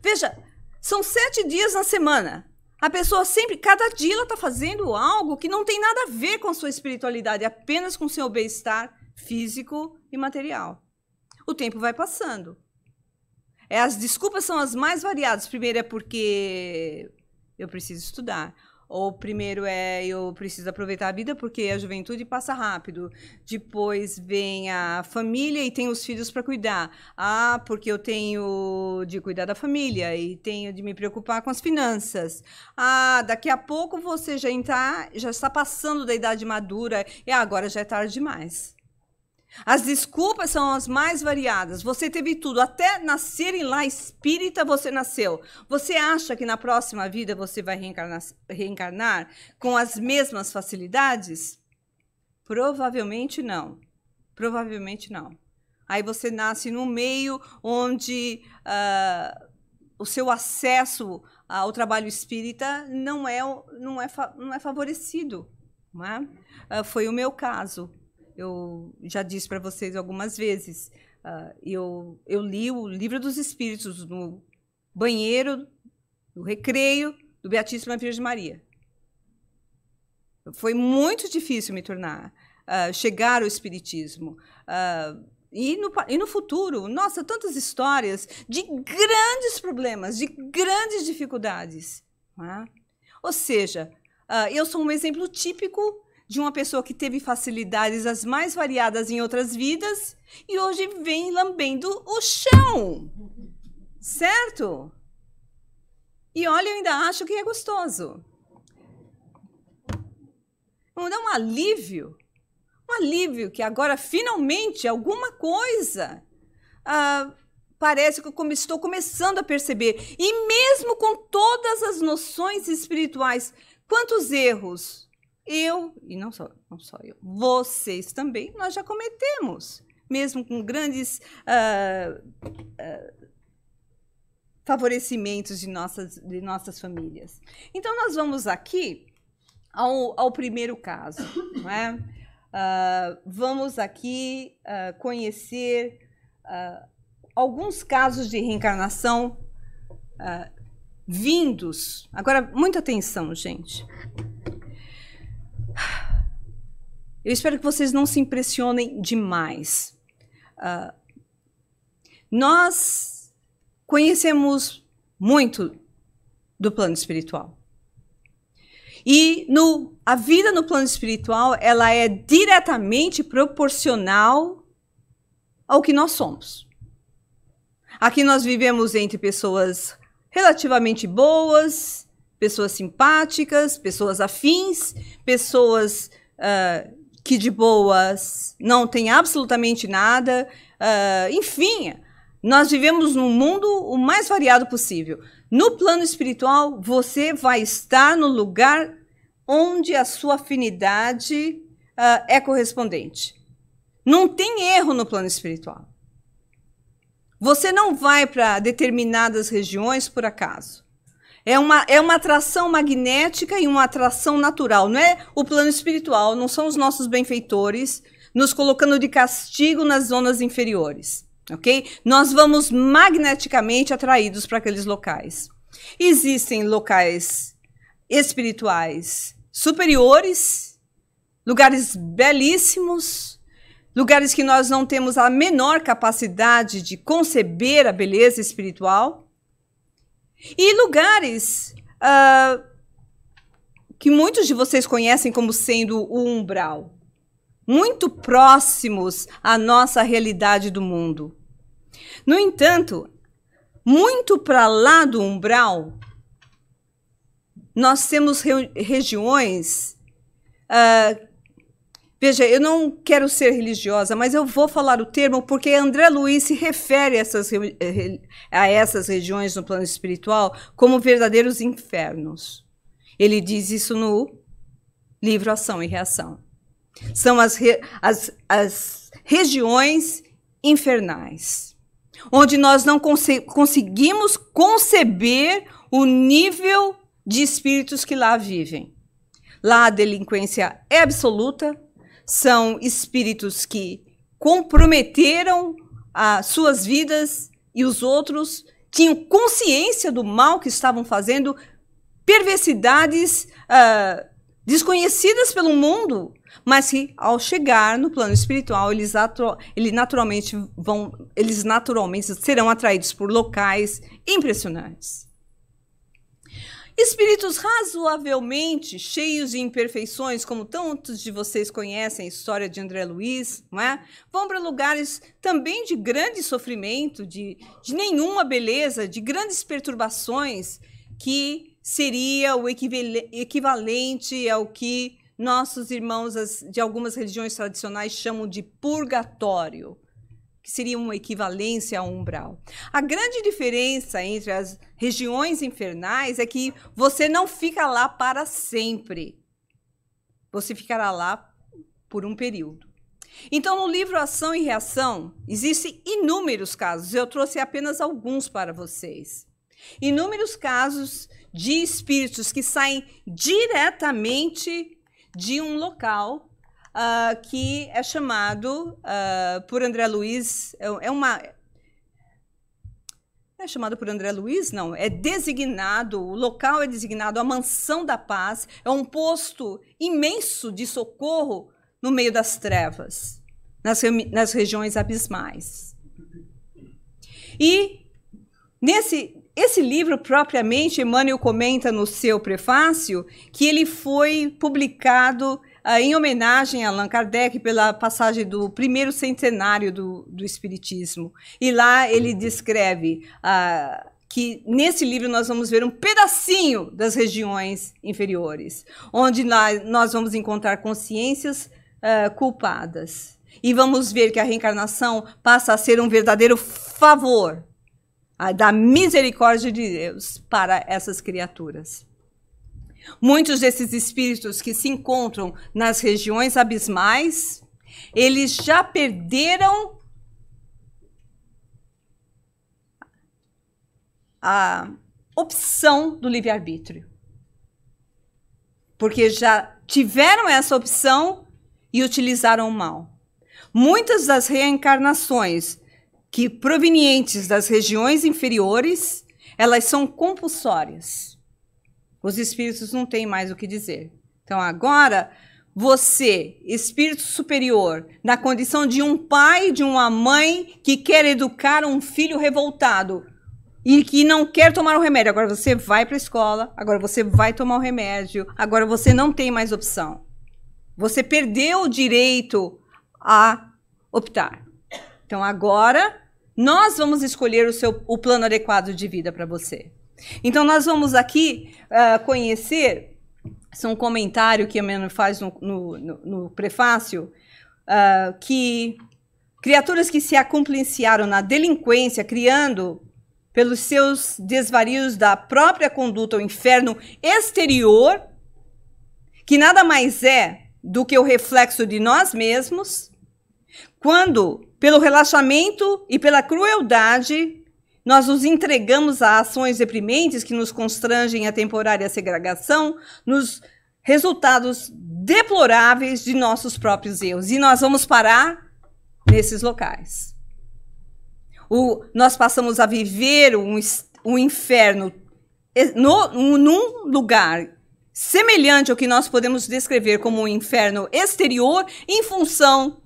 Veja, são sete dias na semana. A pessoa sempre, cada dia ela está fazendo algo que não tem nada a ver com sua espiritualidade, apenas com seu bem-estar físico e material o tempo vai passando. É, as desculpas são as mais variadas. Primeiro é porque eu preciso estudar. Ou primeiro é eu preciso aproveitar a vida porque a juventude passa rápido. Depois vem a família e tem os filhos para cuidar. Ah, porque eu tenho de cuidar da família e tenho de me preocupar com as finanças. Ah, daqui a pouco você já está, já está passando da idade madura e agora já é tarde demais. As desculpas são as mais variadas. Você teve tudo, até nascer em lá espírita você nasceu. Você acha que na próxima vida você vai reencarnar, reencarnar com as mesmas facilidades? Provavelmente não. Provavelmente não. Aí você nasce num meio onde uh, o seu acesso ao trabalho espírita não é, não é, não é favorecido. Não é? Uh, foi o meu caso eu já disse para vocês algumas vezes, uh, eu, eu li o Livro dos Espíritos no banheiro, no recreio do Beatíssima Virgem Maria. Foi muito difícil me tornar, uh, chegar ao Espiritismo. Uh, e no, e no futuro, nossa, tantas histórias de grandes problemas, de grandes dificuldades. É? Ou seja, eu sou um exemplo típico de uma pessoa que teve facilidades as mais variadas em outras vidas e hoje vem lambendo o chão. Certo? E olha, eu ainda acho que é gostoso. Vamos dar um alívio. Um alívio que agora finalmente alguma coisa ah, parece que eu estou começando a perceber. E mesmo com todas as noções espirituais, quantos erros eu, e não só, não só eu, vocês também, nós já cometemos, mesmo com grandes uh, uh, favorecimentos de nossas, de nossas famílias. Então, nós vamos aqui ao, ao primeiro caso, não é? Uh, vamos aqui conhecer alguns casos de reencarnação vindos. Agora, muita atenção, gente eu espero que vocês não se impressionem demais. Uh, nós conhecemos muito do plano espiritual. E no, a vida no plano espiritual, ela é diretamente proporcional ao que nós somos. Aqui nós vivemos entre pessoas relativamente boas, pessoas simpáticas, pessoas afins, pessoas uh, que de boas não tem absolutamente nada. Uh, enfim, nós vivemos num mundo o mais variado possível. No plano espiritual, você vai estar no lugar onde a sua afinidade uh, é correspondente. Não tem erro no plano espiritual. Você não vai para determinadas regiões por acaso. É uma, é uma atração magnética e uma atração natural, não é o plano espiritual, não são os nossos benfeitores nos colocando de castigo nas zonas inferiores, ok? Nós vamos magneticamente atraídos para aqueles locais. Existem locais espirituais superiores, lugares belíssimos, lugares que nós não temos a menor capacidade de conceber a beleza espiritual e lugares uh, que muitos de vocês conhecem como sendo o umbral muito próximos à nossa realidade do mundo. No entanto, muito para lá do umbral, nós temos re regiões uh, Veja, eu não quero ser religiosa, mas eu vou falar o termo porque André Luiz se refere a essas, eh, a essas regiões no plano espiritual como verdadeiros infernos. Ele diz isso no livro Ação e Reação. São as, re, as, as regiões infernais, onde nós não conseguimos conceber o nível de espíritos que lá vivem. Lá a delinquência é absoluta, são espíritos que comprometeram as suas vidas e os outros tinham consciência do mal que estavam fazendo, perversidades uh, desconhecidas pelo mundo, mas que ao chegar no plano espiritual eles, eles naturalmente vão, eles naturalmente serão atraídos por locais impressionantes. Espíritos razoavelmente cheios de imperfeições, como tantos de vocês conhecem a história de André Luiz, não é? vão para lugares também de grande sofrimento, de, de nenhuma beleza, de grandes perturbações, que seria o equivalente ao que nossos irmãos de algumas religiões tradicionais chamam de purgatório que seria uma equivalência a umbral. A grande diferença entre as regiões infernais é que você não fica lá para sempre. Você ficará lá por um período. Então, no livro Ação e Reação, existem inúmeros casos, eu trouxe apenas alguns para vocês. Inúmeros casos de espíritos que saem diretamente de um local uh, que é chamado uh, por André Luiz, é, é uma é chamado por André Luiz, não, é designado, o local é designado a Mansão da Paz, é um posto imenso de socorro no meio das trevas, nas, nas regiões abismais. E nesse esse livro propriamente, Emmanuel comenta no seu prefácio que ele foi publicado ah, em homenagem a Allan Kardec pela passagem do primeiro centenário do, do Espiritismo. E lá ele uhum. descreve ah, que nesse livro nós vamos ver um pedacinho das regiões inferiores, onde nós vamos encontrar consciências ah, culpadas. E vamos ver que a reencarnação passa a ser um verdadeiro favor da misericórdia de Deus para essas criaturas. Muitos desses espíritos que se encontram nas regiões abismais, eles já perderam a opção do livre-arbítrio. Porque já tiveram essa opção e utilizaram o mal. Muitas das reencarnações que provenientes das regiões inferiores, elas são compulsórias. Os espíritos não têm mais o que dizer. Então agora você, espírito superior, na condição de um pai, de uma mãe que quer educar um filho revoltado e que não quer tomar o remédio, agora você vai para a escola, agora você vai tomar o remédio, agora você não tem mais opção. Você perdeu o direito a optar. Então agora nós vamos escolher o seu o plano adequado de vida para você. Então, nós vamos aqui uh, conhecer. Isso é um comentário que a menina faz no, no, no, prefácio, uh, que criaturas que se acumpliciaram na delinquência, criando pelos seus desvarios da própria conduta o inferno exterior, que nada mais é do que o reflexo de nós mesmos, quando, pelo relaxamento e pela crueldade, nós nos entregamos a ações deprimentes que nos constrangem à temporária segregação, nos resultados deploráveis de nossos próprios erros. E nós vamos parar nesses locais. O, nós passamos a viver um, um inferno no, um, num lugar semelhante ao que nós podemos descrever como um inferno exterior, em função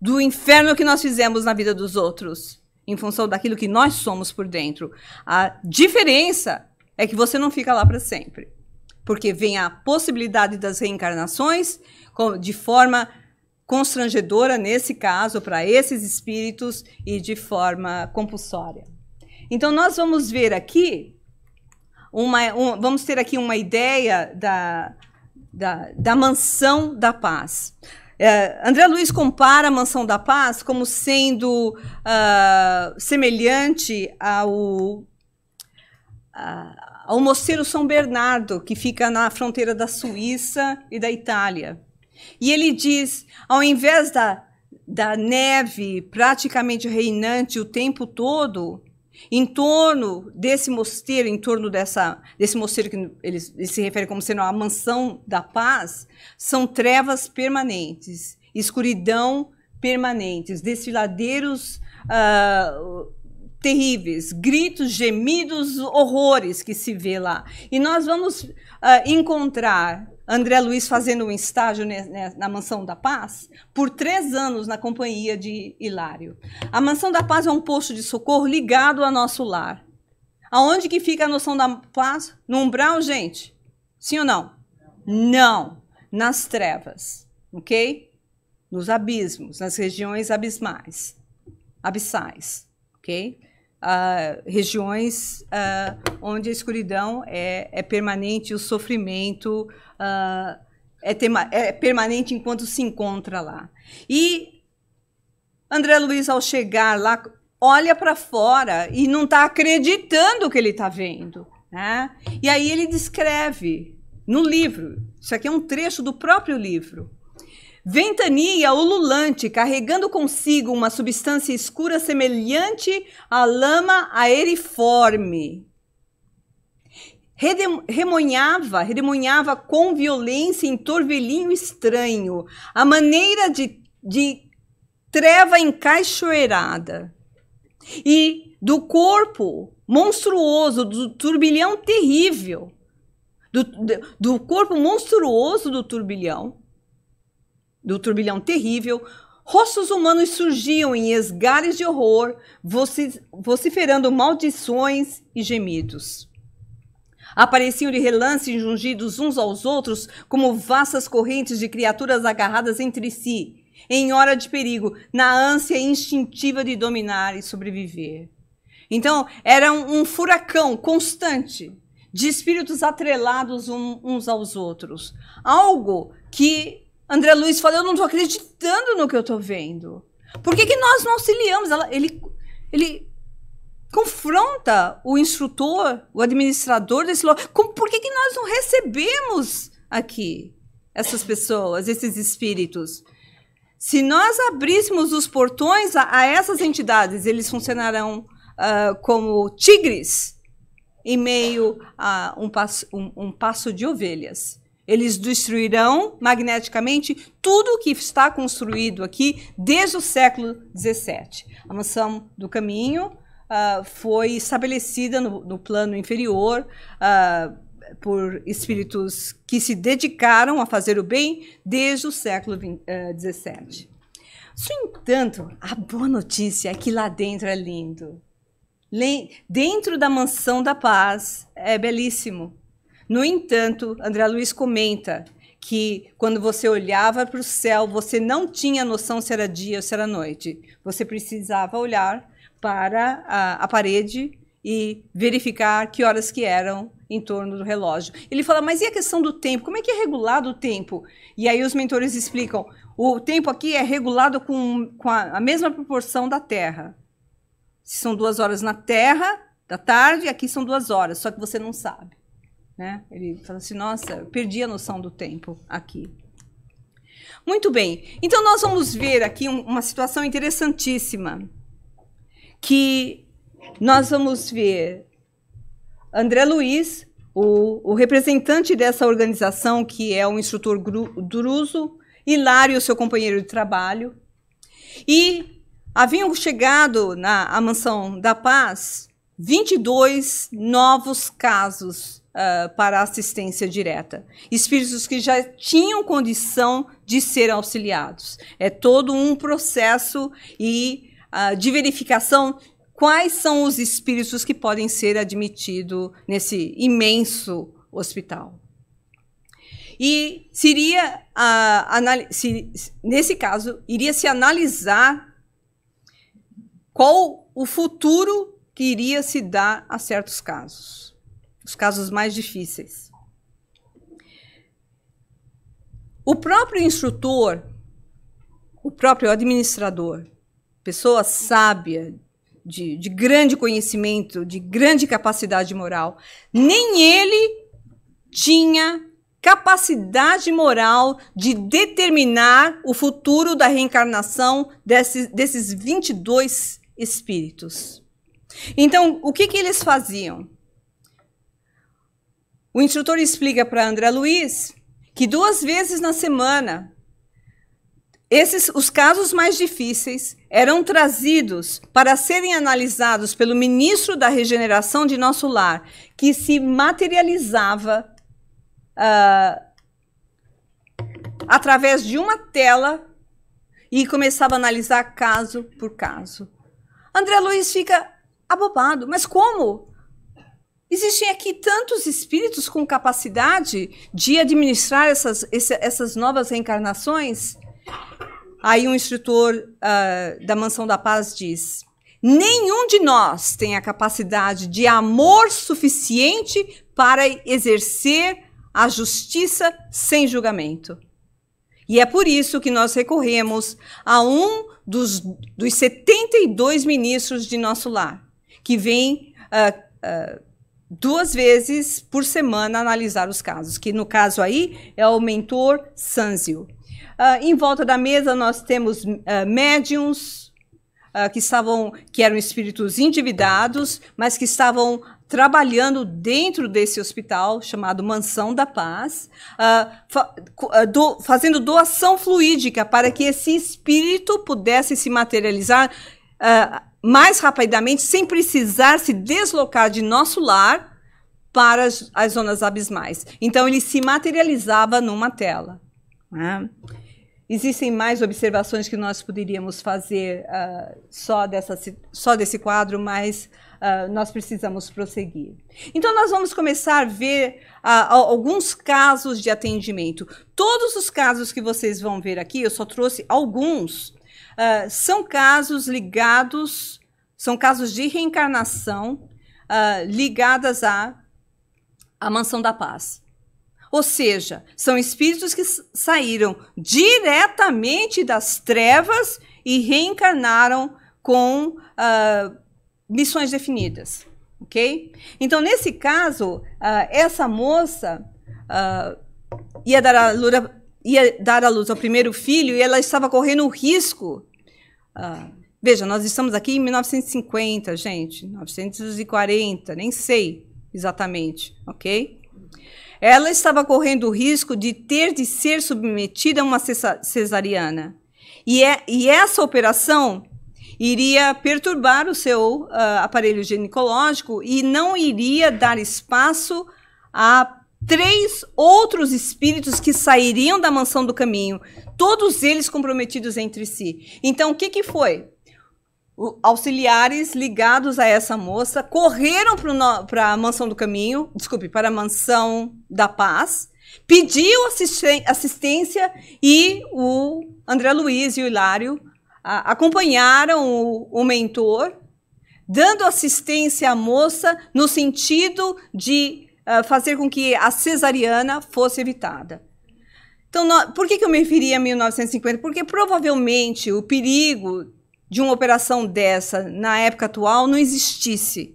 do inferno que nós fizemos na vida dos outros em função daquilo que nós somos por dentro. A diferença é que você não fica lá para sempre, porque vem a possibilidade das reencarnações de forma constrangedora, nesse caso, para esses espíritos e de forma compulsória. Então, nós vamos ver aqui, uma, um, vamos ter aqui uma ideia da, da, da mansão da paz. É, André Luiz compara a Mansão da Paz como sendo uh, semelhante ao, ao Mosteiro São Bernardo, que fica na fronteira da Suíça e da Itália. E ele diz: ao invés da, da neve praticamente reinante o tempo todo, em torno desse mosteiro, em torno dessa, desse mosteiro que eles, eles se referem como sendo a mansão da paz, são trevas permanentes, escuridão permanentes, desfiladeiros uh, terríveis, gritos, gemidos, horrores que se vê lá. E nós vamos uh, encontrar André Luiz fazendo um estágio na Mansão da Paz por três anos na companhia de Hilário. A Mansão da Paz é um posto de socorro ligado ao nosso lar. Aonde que fica a noção da paz? No umbral, gente? Sim ou não? Não. Nas trevas, ok? Nos abismos, nas regiões abismais, abissais, ok? uh, regiões uh, onde a escuridão é, é permanente, o sofrimento uh, é, tema, é permanente enquanto se encontra lá. E André Luiz, ao chegar lá, olha para fora e não está acreditando o que ele está vendo. Né? E aí ele descreve no livro, isso aqui é um trecho do próprio livro. Ventania ululante, carregando consigo uma substância escura semelhante à lama aeriforme. Redem remonhava, com violência em torvelinho estranho, a maneira de, de treva encaixoeirada. E do corpo monstruoso, do turbilhão terrível, do, do corpo monstruoso do turbilhão, do turbilhão terrível, rostos humanos surgiam em esgares de horror, vociferando maldições e gemidos. Apareciam de relance jungidos uns aos outros como vastas correntes de criaturas agarradas entre si, em hora de perigo, na ânsia instintiva de dominar e sobreviver. Então, era um, um furacão constante de espíritos atrelados um, uns aos outros. Algo que André Luiz fala: Eu não estou acreditando no que eu estou vendo. Por que, que nós não auxiliamos? Ela, ele, ele confronta o instrutor, o administrador desse local. Por que, que nós não recebemos aqui essas pessoas, esses espíritos? Se nós abríssemos os portões a, a essas entidades, eles funcionarão uh, como tigres em meio a um passo, um, um passo de ovelhas. Eles destruirão magneticamente tudo o que está construído aqui desde o século XVII. A mansão do caminho uh, foi estabelecida no, no plano inferior uh, por espíritos que se dedicaram a fazer o bem desde o século XVII. Uh, eh, no entanto, a boa notícia é que lá dentro é lindo. Dentro da mansão da paz é belíssimo no entanto, André Luiz comenta que quando você olhava para o céu, você não tinha noção se era dia ou se era noite. Você precisava olhar para a, a parede e verificar que horas que eram em torno do relógio. Ele fala, mas e a questão do tempo? Como é que é regulado o tempo? E aí os mentores explicam, o tempo aqui é regulado com, com a, a mesma proporção da Terra. Se são duas horas na Terra, da tarde, aqui são duas horas, só que você não sabe. Né? Ele fala assim: nossa, perdi a noção do tempo aqui. Muito bem, então nós vamos ver aqui um, uma situação interessantíssima. Que nós vamos ver André Luiz, o, o representante dessa organização, que é o um instrutor druso, Hilário, seu companheiro de trabalho, e haviam chegado na mansão da paz 22 novos casos uh, para assistência direta. Espíritos que já tinham condição de ser auxiliados. É todo um processo e uh, de verificação quais são os espíritos que podem ser admitidos nesse imenso hospital. E seria, uh, se, nesse caso, iria se analisar qual o futuro que iria se dar a certos casos os casos mais difíceis. O próprio instrutor, o próprio administrador, pessoa sábia, de, de grande conhecimento, de grande capacidade moral, nem ele tinha capacidade moral de determinar o futuro da reencarnação desses, desses 22 espíritos. Então, o que, que eles faziam? O instrutor explica para André Luiz que duas vezes na semana esses os casos mais difíceis eram trazidos para serem analisados pelo ministro da regeneração de nosso lar, que se materializava uh, através de uma tela e começava a analisar caso por caso. André Luiz fica abobado, mas como? Existem aqui tantos espíritos com capacidade de administrar essas, essas novas reencarnações? Aí um instrutor uh, da Mansão da Paz diz: nenhum de nós tem a capacidade de amor suficiente para exercer a justiça sem julgamento. E é por isso que nós recorremos a um dos, dos 72 ministros de nosso lar, que vem uh, uh, duas vezes por semana analisar os casos, que no caso aí é o mentor Sanzio. Uh, em volta da mesa nós temos uh, médiums uh, que estavam, que eram espíritos endividados, mas que estavam trabalhando dentro desse hospital chamado Mansão da Paz, uh, do, fazendo doação fluídica para que esse espírito pudesse se materializar. Uh, mais rapidamente, sem precisar se deslocar de nosso lar para as, as zonas abismais. Então, ele se materializava numa tela. Né? Existem mais observações que nós poderíamos fazer uh, só, dessa, só desse quadro, mas uh, nós precisamos prosseguir. Então, nós vamos começar a ver uh, alguns casos de atendimento. Todos os casos que vocês vão ver aqui, eu só trouxe alguns Uh, são casos ligados, são casos de reencarnação uh, ligadas à, à mansão da paz. Ou seja, são espíritos que saíram diretamente das trevas e reencarnaram com uh, missões definidas, ok? Então, nesse caso, uh, essa moça uh, ia dar a luz ia dar à luz ao primeiro filho e ela estava correndo o risco. Ah, veja, nós estamos aqui em 1950, gente, 1940, nem sei exatamente, ok? Ela estava correndo o risco de ter de ser submetida a uma cesariana. E, é, e essa operação iria perturbar o seu uh, aparelho ginecológico e não iria dar espaço a três outros espíritos que sairiam da mansão do caminho, todos eles comprometidos entre si. Então, o que, que foi? O, auxiliares ligados a essa moça correram para a mansão do caminho, desculpe, para a mansão da paz, pediu assistência e o André Luiz e o Hilário a, acompanharam o, o mentor, dando assistência à moça no sentido de ah, fazer com que a cesariana fosse evitada. Então, no, por que, que eu me referi a 1950? Porque provavelmente o perigo de uma operação dessa na época atual não existisse.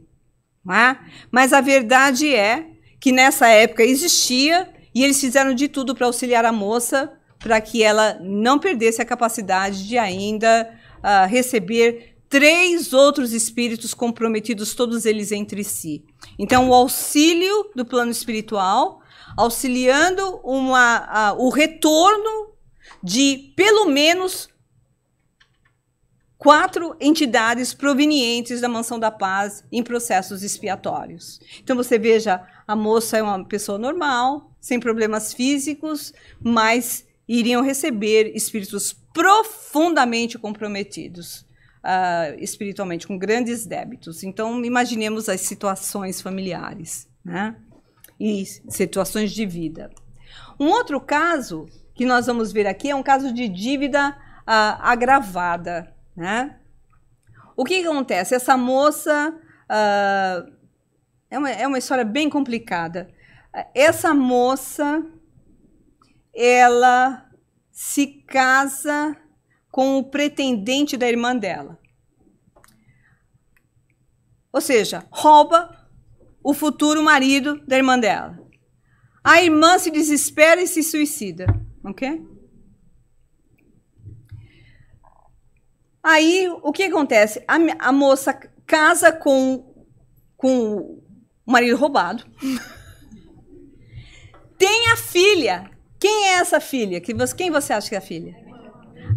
Não é? Mas a verdade é que nessa época existia e eles fizeram de tudo para auxiliar a moça para que ela não perdesse a capacidade de ainda uh, receber três outros espíritos comprometidos, todos eles entre si. Então, o auxílio do plano espiritual, auxiliando uma, a, o retorno de pelo menos quatro entidades provenientes da Mansão da Paz em processos expiatórios. Então, você veja, a moça é uma pessoa normal, sem problemas físicos, mas iriam receber espíritos profundamente comprometidos uh, espiritualmente, com grandes débitos. Então, imaginemos as situações familiares né? e situações de vida. Um outro caso que nós vamos ver aqui é um caso de dívida uh, agravada. Né? O que, que acontece? Essa moça. Uh, é, uma, é uma história bem complicada. Essa moça ela se casa com o pretendente da irmã dela. Ou seja, rouba o futuro marido da irmã dela. A irmã se desespera e se suicida, ok? Aí o que acontece? A, a moça casa com, com o marido roubado. Tem a filha. Quem é essa filha? Que você, quem você acha que é a filha?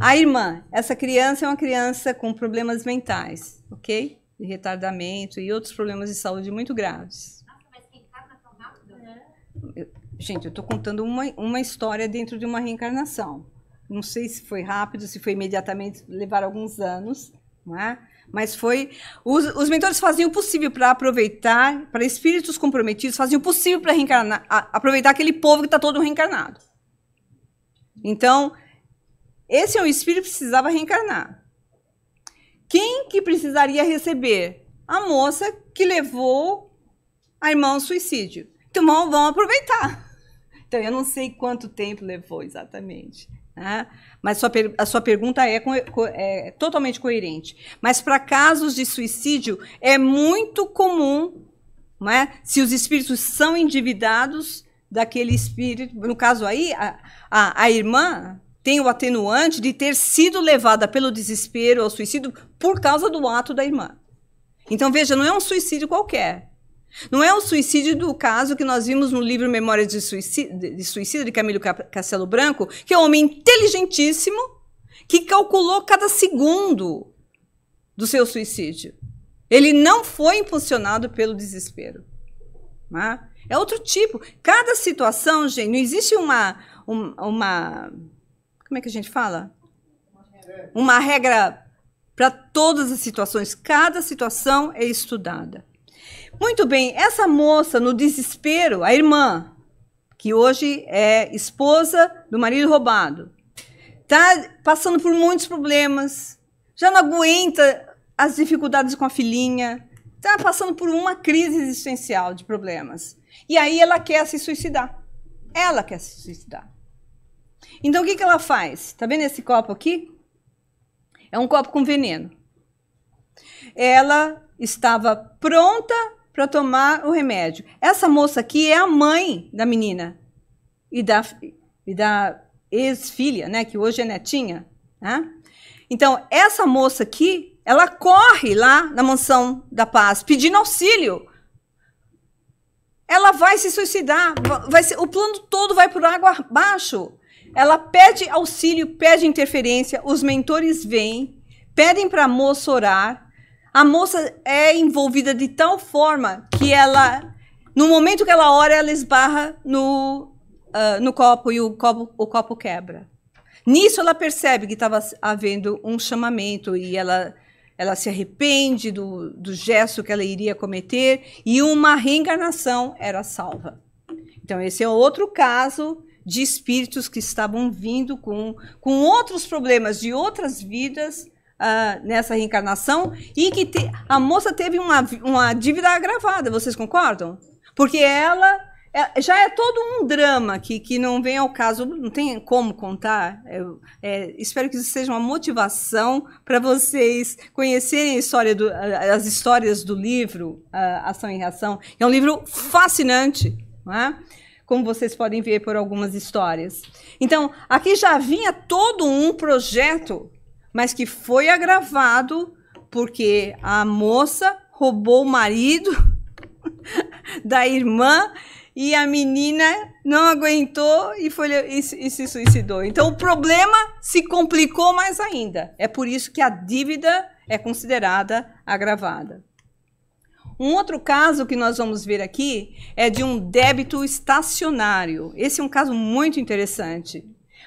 A irmã, essa criança é uma criança com problemas mentais, ok? De retardamento e outros problemas de saúde muito graves. mas reencarna tão rápido? Gente, eu estou contando uma, uma história dentro de uma reencarnação. Não sei se foi rápido, se foi imediatamente, levar alguns anos, não é? Mas foi. Os, os mentores faziam o possível para aproveitar, para espíritos comprometidos, faziam o possível para reencarnar, a, aproveitar aquele povo que está todo reencarnado. Então, esse é um espírito que precisava reencarnar. Quem que precisaria receber? A moça que levou a irmã ao suicídio. Então vão aproveitar. Então eu não sei quanto tempo levou exatamente. Né? Mas sua a sua pergunta é, é totalmente coerente. Mas para casos de suicídio é muito comum, né? se os espíritos são endividados daquele espírito. No caso aí, a, a, a irmã tem o atenuante de ter sido levada pelo desespero ao suicídio por causa do ato da irmã. Então, veja, não é um suicídio qualquer. Não é o suicídio do caso que nós vimos no livro Memórias de Suicídio de, suicídio, de Camilo Castelo Branco, que é um homem inteligentíssimo que calculou cada segundo do seu suicídio. Ele não foi impulsionado pelo desespero. Né? É outro tipo. Cada situação, gente, não existe uma, uma, uma como é que a gente fala? Uma regra para todas as situações. Cada situação é estudada. Muito bem, essa moça, no desespero, a irmã, que hoje é esposa do marido roubado, está passando por muitos problemas, já não aguenta as dificuldades com a filhinha, está passando por uma crise existencial de problemas. E aí ela quer se suicidar. Ela quer se suicidar. Então o que, que ela faz? Tá vendo esse copo aqui? É um copo com veneno. Ela estava pronta para tomar o remédio. Essa moça aqui é a mãe da menina e da, e da ex-filha, né? Que hoje é netinha. Né? Então, essa moça aqui, ela corre lá na mansão da paz pedindo auxílio. Ela vai se suicidar, vai ser, o plano todo vai por água abaixo. Ela pede auxílio, pede interferência, os mentores vêm, pedem para a moça orar. A moça é envolvida de tal forma que ela, no momento que ela ora, ela esbarra no, uh, no copo e o copo, o copo quebra. Nisso ela percebe que estava havendo um chamamento e ela ela se arrepende do, do gesto que ela iria cometer e uma reencarnação era salva. Então, esse é outro caso de espíritos que estavam vindo com, com outros problemas de outras vidas uh, nessa reencarnação e que te, a moça teve uma, uma dívida agravada, vocês concordam? Porque ela é, já é todo um drama que, que não vem ao caso, não tem como contar. Eu, é, espero que isso seja uma motivação para vocês conhecerem história do, as histórias do livro ah, Ação e Reação. É um livro fascinante. É? como vocês podem ver por algumas histórias. Então, aqui já vinha todo um projeto, mas que foi agravado porque a moça roubou o marido da irmã e a menina não aguentou e, foi, e, e, se suicidou. Então o problema se complicou mais ainda. É por isso que a dívida é considerada agravada. Um outro caso que nós vamos ver aqui é de um débito estacionário. Esse é um caso muito interessante.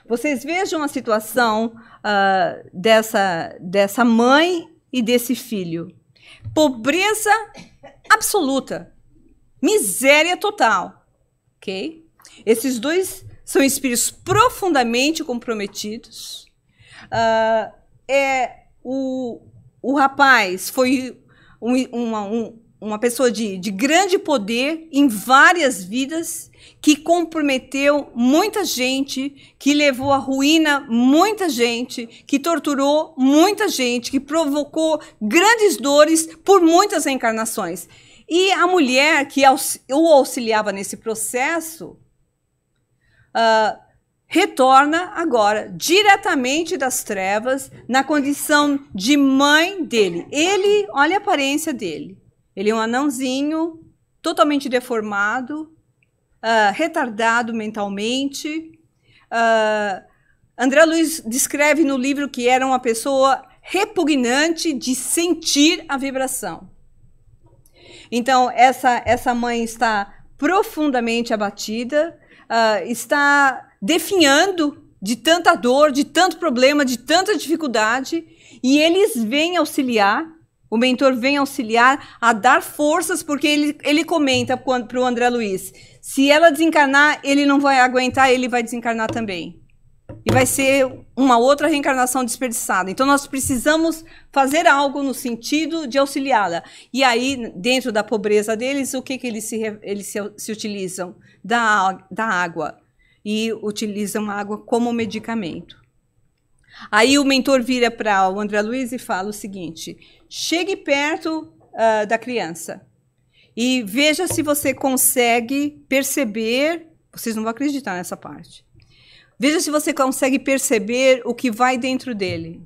Vocês vejam a situação uh, dessa, dessa mãe e desse filho. Pobreza absoluta, miséria total, ok? Esses dois são espíritos profundamente comprometidos. Uh, é o, o rapaz foi um, uma, um, uma pessoa de, de grande poder em várias vidas, que comprometeu muita gente, que levou à ruína muita gente, que torturou muita gente, que provocou grandes dores por muitas reencarnações. E a mulher que o auxiliava nesse processo uh, retorna agora diretamente das trevas na condição de mãe dele. Ele, olha a aparência dele. Ele é um anãozinho, totalmente deformado, uh, retardado mentalmente. Uh, André Luiz descreve no livro que era uma pessoa repugnante de sentir a vibração. Então, essa, essa mãe está profundamente abatida, uh, está definhando de tanta dor, de tanto problema, de tanta dificuldade, e eles vêm auxiliar o mentor vem auxiliar a dar forças, porque ele, ele comenta para o André Luiz: se ela desencarnar, ele não vai aguentar, ele vai desencarnar também. E vai ser uma outra reencarnação desperdiçada. Então, nós precisamos fazer algo no sentido de auxiliá-la. E aí, dentro da pobreza deles, o que, que eles, se, eles se, se utilizam? Da, da água. E utilizam a água como medicamento. Aí o mentor vira para o André Luiz e fala o seguinte: chegue perto uh, da criança e veja se você consegue perceber. Vocês não vão acreditar nessa parte. Veja se você consegue perceber o que vai dentro dele.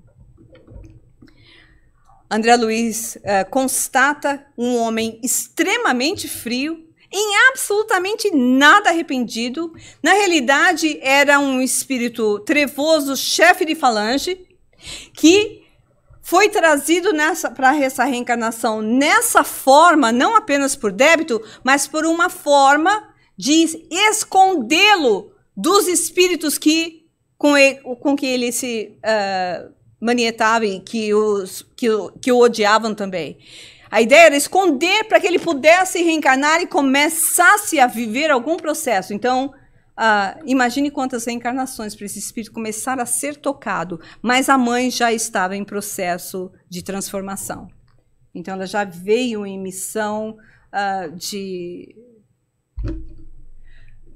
André Luiz uh, constata um homem extremamente frio, em absolutamente nada arrependido. Na realidade, era um espírito trevoso, chefe de falange, que foi trazido para essa reencarnação nessa forma, não apenas por débito, mas por uma forma de escondê-lo dos espíritos que com, ele, com que ele se uh, eh, manietava e que, os, que, que o odiavam também. A ideia era esconder para que ele pudesse reencarnar e começasse a viver algum processo. Então, ah, imagine quantas reencarnações para esse espírito começar a ser tocado, mas a mãe já estava em processo de transformação. Então ela já veio em missão ah, de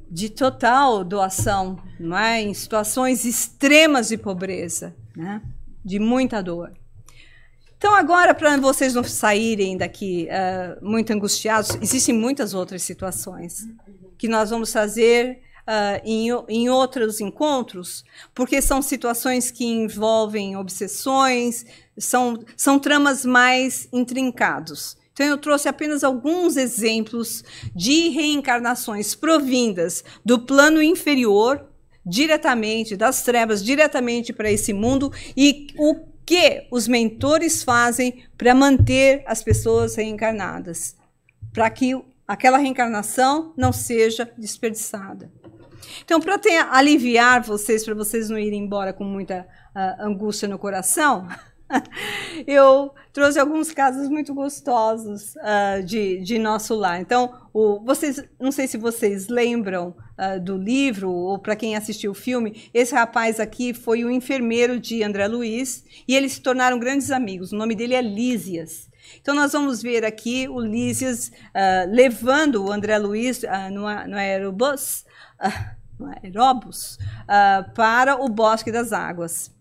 de total doação, não é? em situações extremas de pobreza, né? de muita dor. Então, agora, para vocês não saírem daqui uh, muito angustiados, existem muitas outras situações que nós vamos fazer. Uh, em, em, outros encontros, porque são situações que envolvem obsessões, são, são tramas mais intrincados. Então, eu trouxe apenas alguns exemplos de reencarnações provindas do plano inferior, diretamente, das trevas, diretamente para esse mundo, e o que os mentores fazem para manter as pessoas reencarnadas, para que aquela reencarnação não seja desperdiçada. Então, para aliviar vocês, para vocês não irem embora com muita uh, angústia no coração, eu trouxe alguns casos muito gostosos uh, de, de, nosso lar. Então, o, vocês, não sei se vocês lembram uh, do livro ou para quem assistiu o filme, esse rapaz aqui foi o enfermeiro de André Luiz e eles se tornaram grandes amigos. O nome dele é Lísias. Então, nós vamos ver aqui o Lísias uh, levando o André Luiz no, no aerobus. Uh, é? aeróbios uh, ah, para o Bosque das Águas.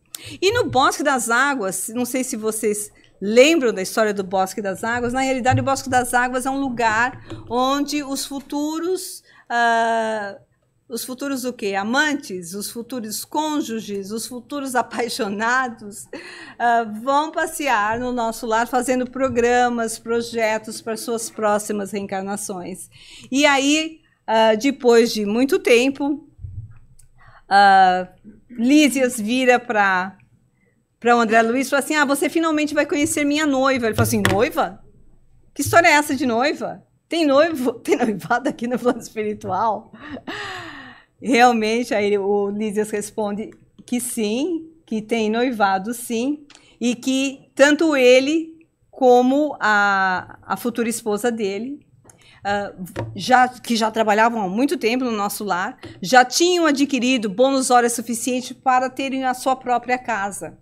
E no Bosque das Águas, não sei se vocês lembram da história do Bosque das Águas, na realidade o Bosque das Águas é um lugar onde os futuros uh, os futuros o quê? Amantes, os futuros cônjuges, os futuros apaixonados uh, vão passear no nosso lar fazendo programas, projetos para suas próximas reencarnações. E aí, uh, depois de muito tempo, uh, Lísias vira para para o André Luiz e fala assim: Ah, você finalmente vai conhecer minha noiva. Ele fala assim: Noiva? Que história é essa de noiva? Tem noivo? Tem noivado aqui no plano espiritual? Realmente, aí o Lísias responde que sim, que tem noivado sim, e que tanto ele como a, a futura esposa dele uh, já, que já trabalhavam há muito tempo no nosso lar, já tinham adquirido bônus horas suficiente para terem a sua própria casa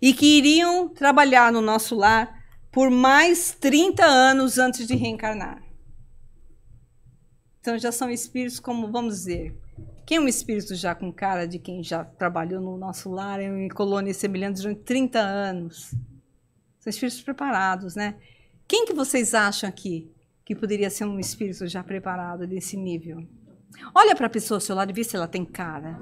e que iriam trabalhar no nosso lar por mais 30 anos antes de reencarnar. Então já são espíritos, como vamos dizer, quem é um espírito já com cara de quem já trabalhou no nosso lar, em é colônias semelhantes durante 30 anos? São espíritos preparados, né? Quem que vocês acham aqui que poderia ser um espírito já preparado desse nível. Olha para a pessoa ao seu lado e vê se ela tem cara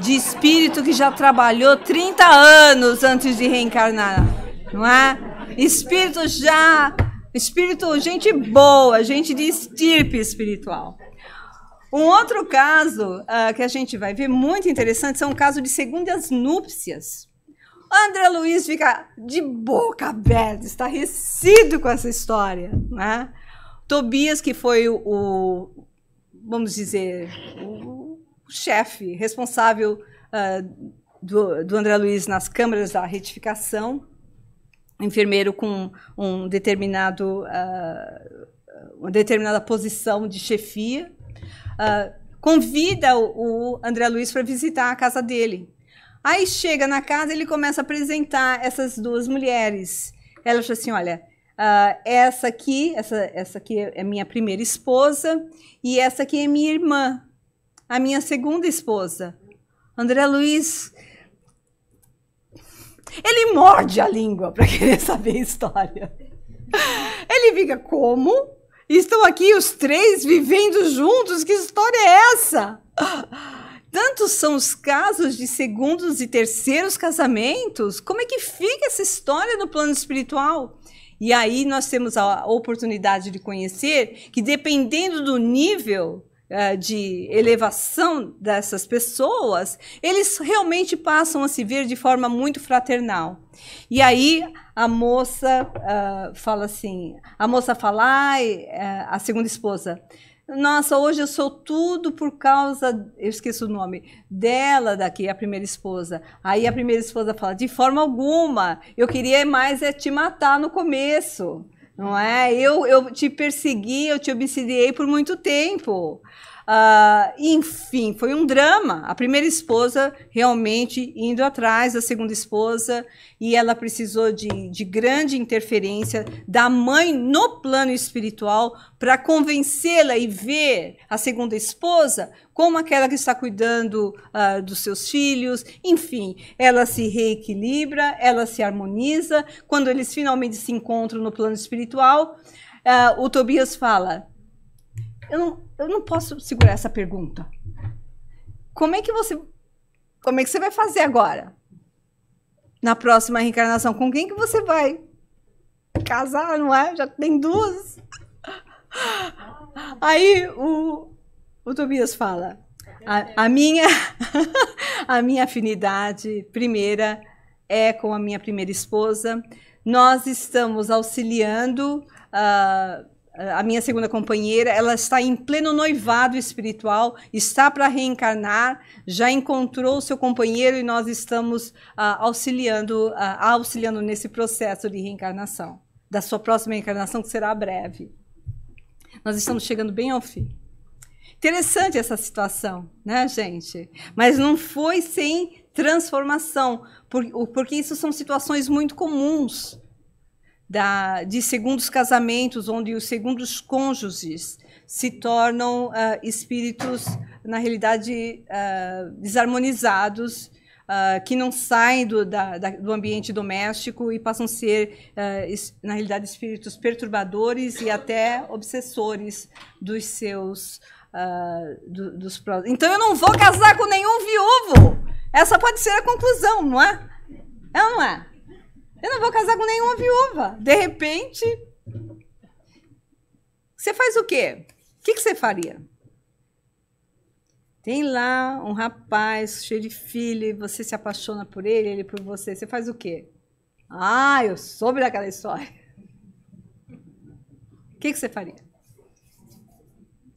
de espírito que já trabalhou 30 anos antes de reencarnar, não é? Espírito já, espírito, gente boa, gente de estirpe espiritual. Um outro caso uh, que a gente vai ver muito interessante são o caso de segundas núpcias. André Luiz fica de boca aberta, estarrecido com essa história. não é? Tobias, que foi o, vamos dizer, o, chefe responsável uh, do, do André Luiz nas câmaras da retificação, enfermeiro com um determinado, uh, uma determinada posição de chefia, uh, convida o, o André Luiz para visitar a casa dele. Aí chega na casa, ele começa a apresentar essas duas mulheres. Ela falou assim: olha, Uh, essa aqui, essa, essa aqui é minha primeira esposa e essa aqui é minha irmã, a minha segunda esposa. André Luiz, ele morde a língua para querer saber a história. Ele fica, como? Estão aqui os três vivendo juntos? Que história é essa? Tantos são os casos de segundos e terceiros casamentos. Como é que fica essa história no plano espiritual? E aí nós temos a oportunidade de conhecer que, dependendo do nível eh, de elevação dessas pessoas, eles realmente passam a se ver de forma muito fraternal. E aí a moça uh, fala assim: a moça fala, uh, a segunda esposa, nossa, hoje eu sou tudo por causa, eu esqueço o nome, dela daqui, a primeira esposa. Aí a primeira esposa fala: de forma alguma, eu queria mais é te matar no começo, não é? Eu, eu te persegui, eu te obsidiei por muito tempo. Uh, enfim, foi um drama. A primeira esposa realmente indo atrás da segunda esposa e ela precisou de, de grande interferência da mãe no plano espiritual para convencê-la e ver a segunda esposa como aquela que está cuidando uh, dos seus filhos. Enfim, ela se reequilibra, ela se harmoniza. Quando eles finalmente se encontram no plano espiritual, uh, o Tobias fala eu não, eu não posso segurar essa pergunta. Como é que você. Como é que você vai fazer agora? Na próxima reencarnação, com quem que você vai casar, não é? Já tem duas. Aí o, o Tobias fala: a, a, minha, a minha afinidade primeira é com a minha primeira esposa. Nós estamos auxiliando. Uh, a minha segunda companheira, ela está em pleno noivado espiritual, está para reencarnar, já encontrou o seu companheiro e nós estamos ah, auxiliando, ah, auxiliando nesse processo de reencarnação, da sua próxima encarnação, que será breve. Nós estamos chegando bem ao fim. Interessante essa situação, né, gente? Mas não foi sem transformação, porque isso são situações muito comuns da, de segundos casamentos, onde os segundos cônjuges se tornam uh, espíritos, na realidade, uh, desarmonizados, uh, que não saem do, da, da, do, ambiente doméstico e passam a ser, na realidade, espíritos perturbadores e até obsessores dos seus. Do, dos Então eu não vou casar com nenhum viúvo! Essa pode ser a conclusão, não é? É ou não é? Eu não vou casar com nenhuma viúva. De repente. Você faz o quê? O que, você faria? Tem lá um rapaz cheio de filho, você se apaixona por ele, ele por você. Você faz o quê? Ah, eu soube daquela história. O que, que você faria?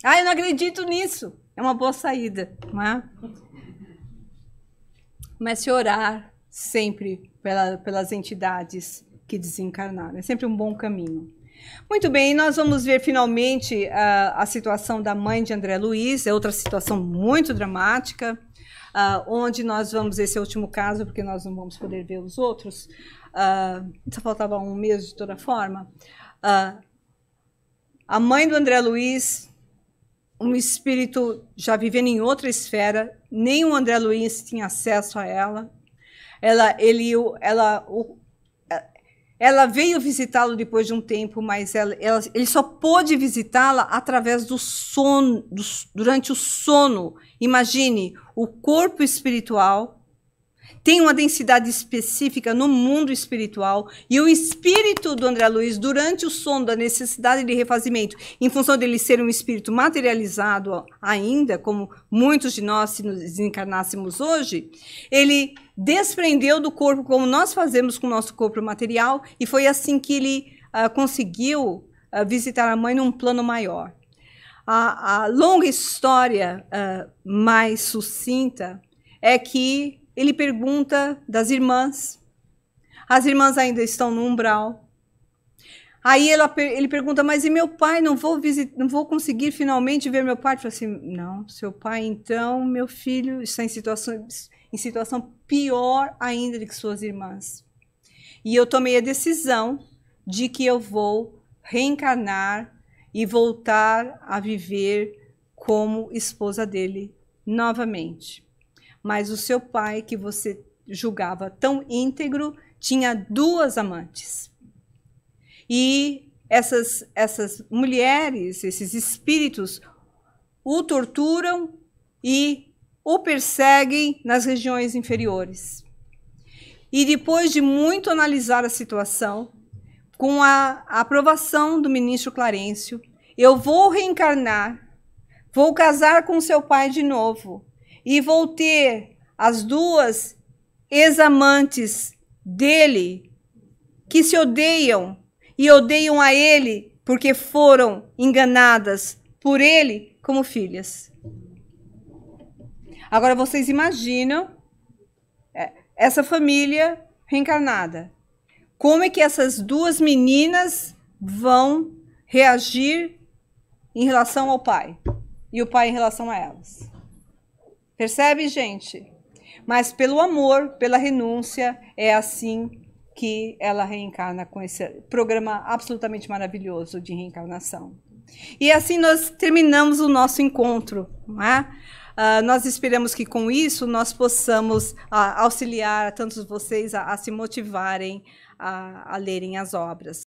Ah, eu não acredito nisso. É uma boa saída, não é? Comece a orar sempre pela, pelas entidades que desencarnaram. É sempre um bom caminho. Muito bem, nós vamos ver finalmente a, ah, a situação da mãe de André Luiz, é outra situação muito dramática, ah, onde nós vamos, esse é último caso, porque nós não vamos poder ver os outros, ah, só faltava um mês de toda forma. a mãe do André Luiz, um espírito já vivendo em outra esfera, nem o André Luiz tinha acesso a ela, ela, ele, ela, ela veio visitá-lo depois de um tempo, mas ela, ela, ele só pôde visitá-la através do sono, do, durante o sono. Imagine o corpo espiritual tem uma densidade específica no mundo espiritual e o espírito do André Luiz, durante o sono da necessidade de refazimento, em função dele ser um espírito materializado ainda, como muitos de nós se nos desencarnássemos hoje, ele desprendeu do corpo como nós fazemos com o nosso corpo material e foi assim que ele uh, conseguiu uh, visitar a mãe num plano maior. A, a longa história uh, mais sucinta é que ele pergunta das irmãs. As irmãs ainda estão no umbral. Aí ela, ele pergunta, mas e meu pai? Não vou, visit, não vou conseguir finalmente ver meu pai? Ele assim, não, seu pai, então, meu filho está em situação, em situação pior ainda do que suas irmãs. E eu tomei a decisão de que eu vou reencarnar e voltar a viver como esposa dele novamente. Mas o seu pai, que você julgava tão íntegro, tinha duas amantes. E essas, essas mulheres, esses espíritos, o torturam e o perseguem nas regiões inferiores. E depois de muito analisar a situação, com a aprovação do ministro Clarencio, eu vou reencarnar, vou casar com seu pai de novo e vou ter as duas ex-amantes dele que se odeiam e odeiam a ele porque foram enganadas por ele como filhas. Agora vocês imaginam é, essa família reencarnada. Como é que essas duas meninas vão reagir em relação ao pai e o pai em relação a elas? Percebe, gente? Mas pelo amor, pela renúncia, é assim que ela reencarna com esse programa absolutamente maravilhoso de reencarnação. E assim nós terminamos o nosso encontro. Não é? Uh, nós esperamos que com isso nós possamos uh, auxiliar tantos vocês a, a se motivarem a, a lerem as obras.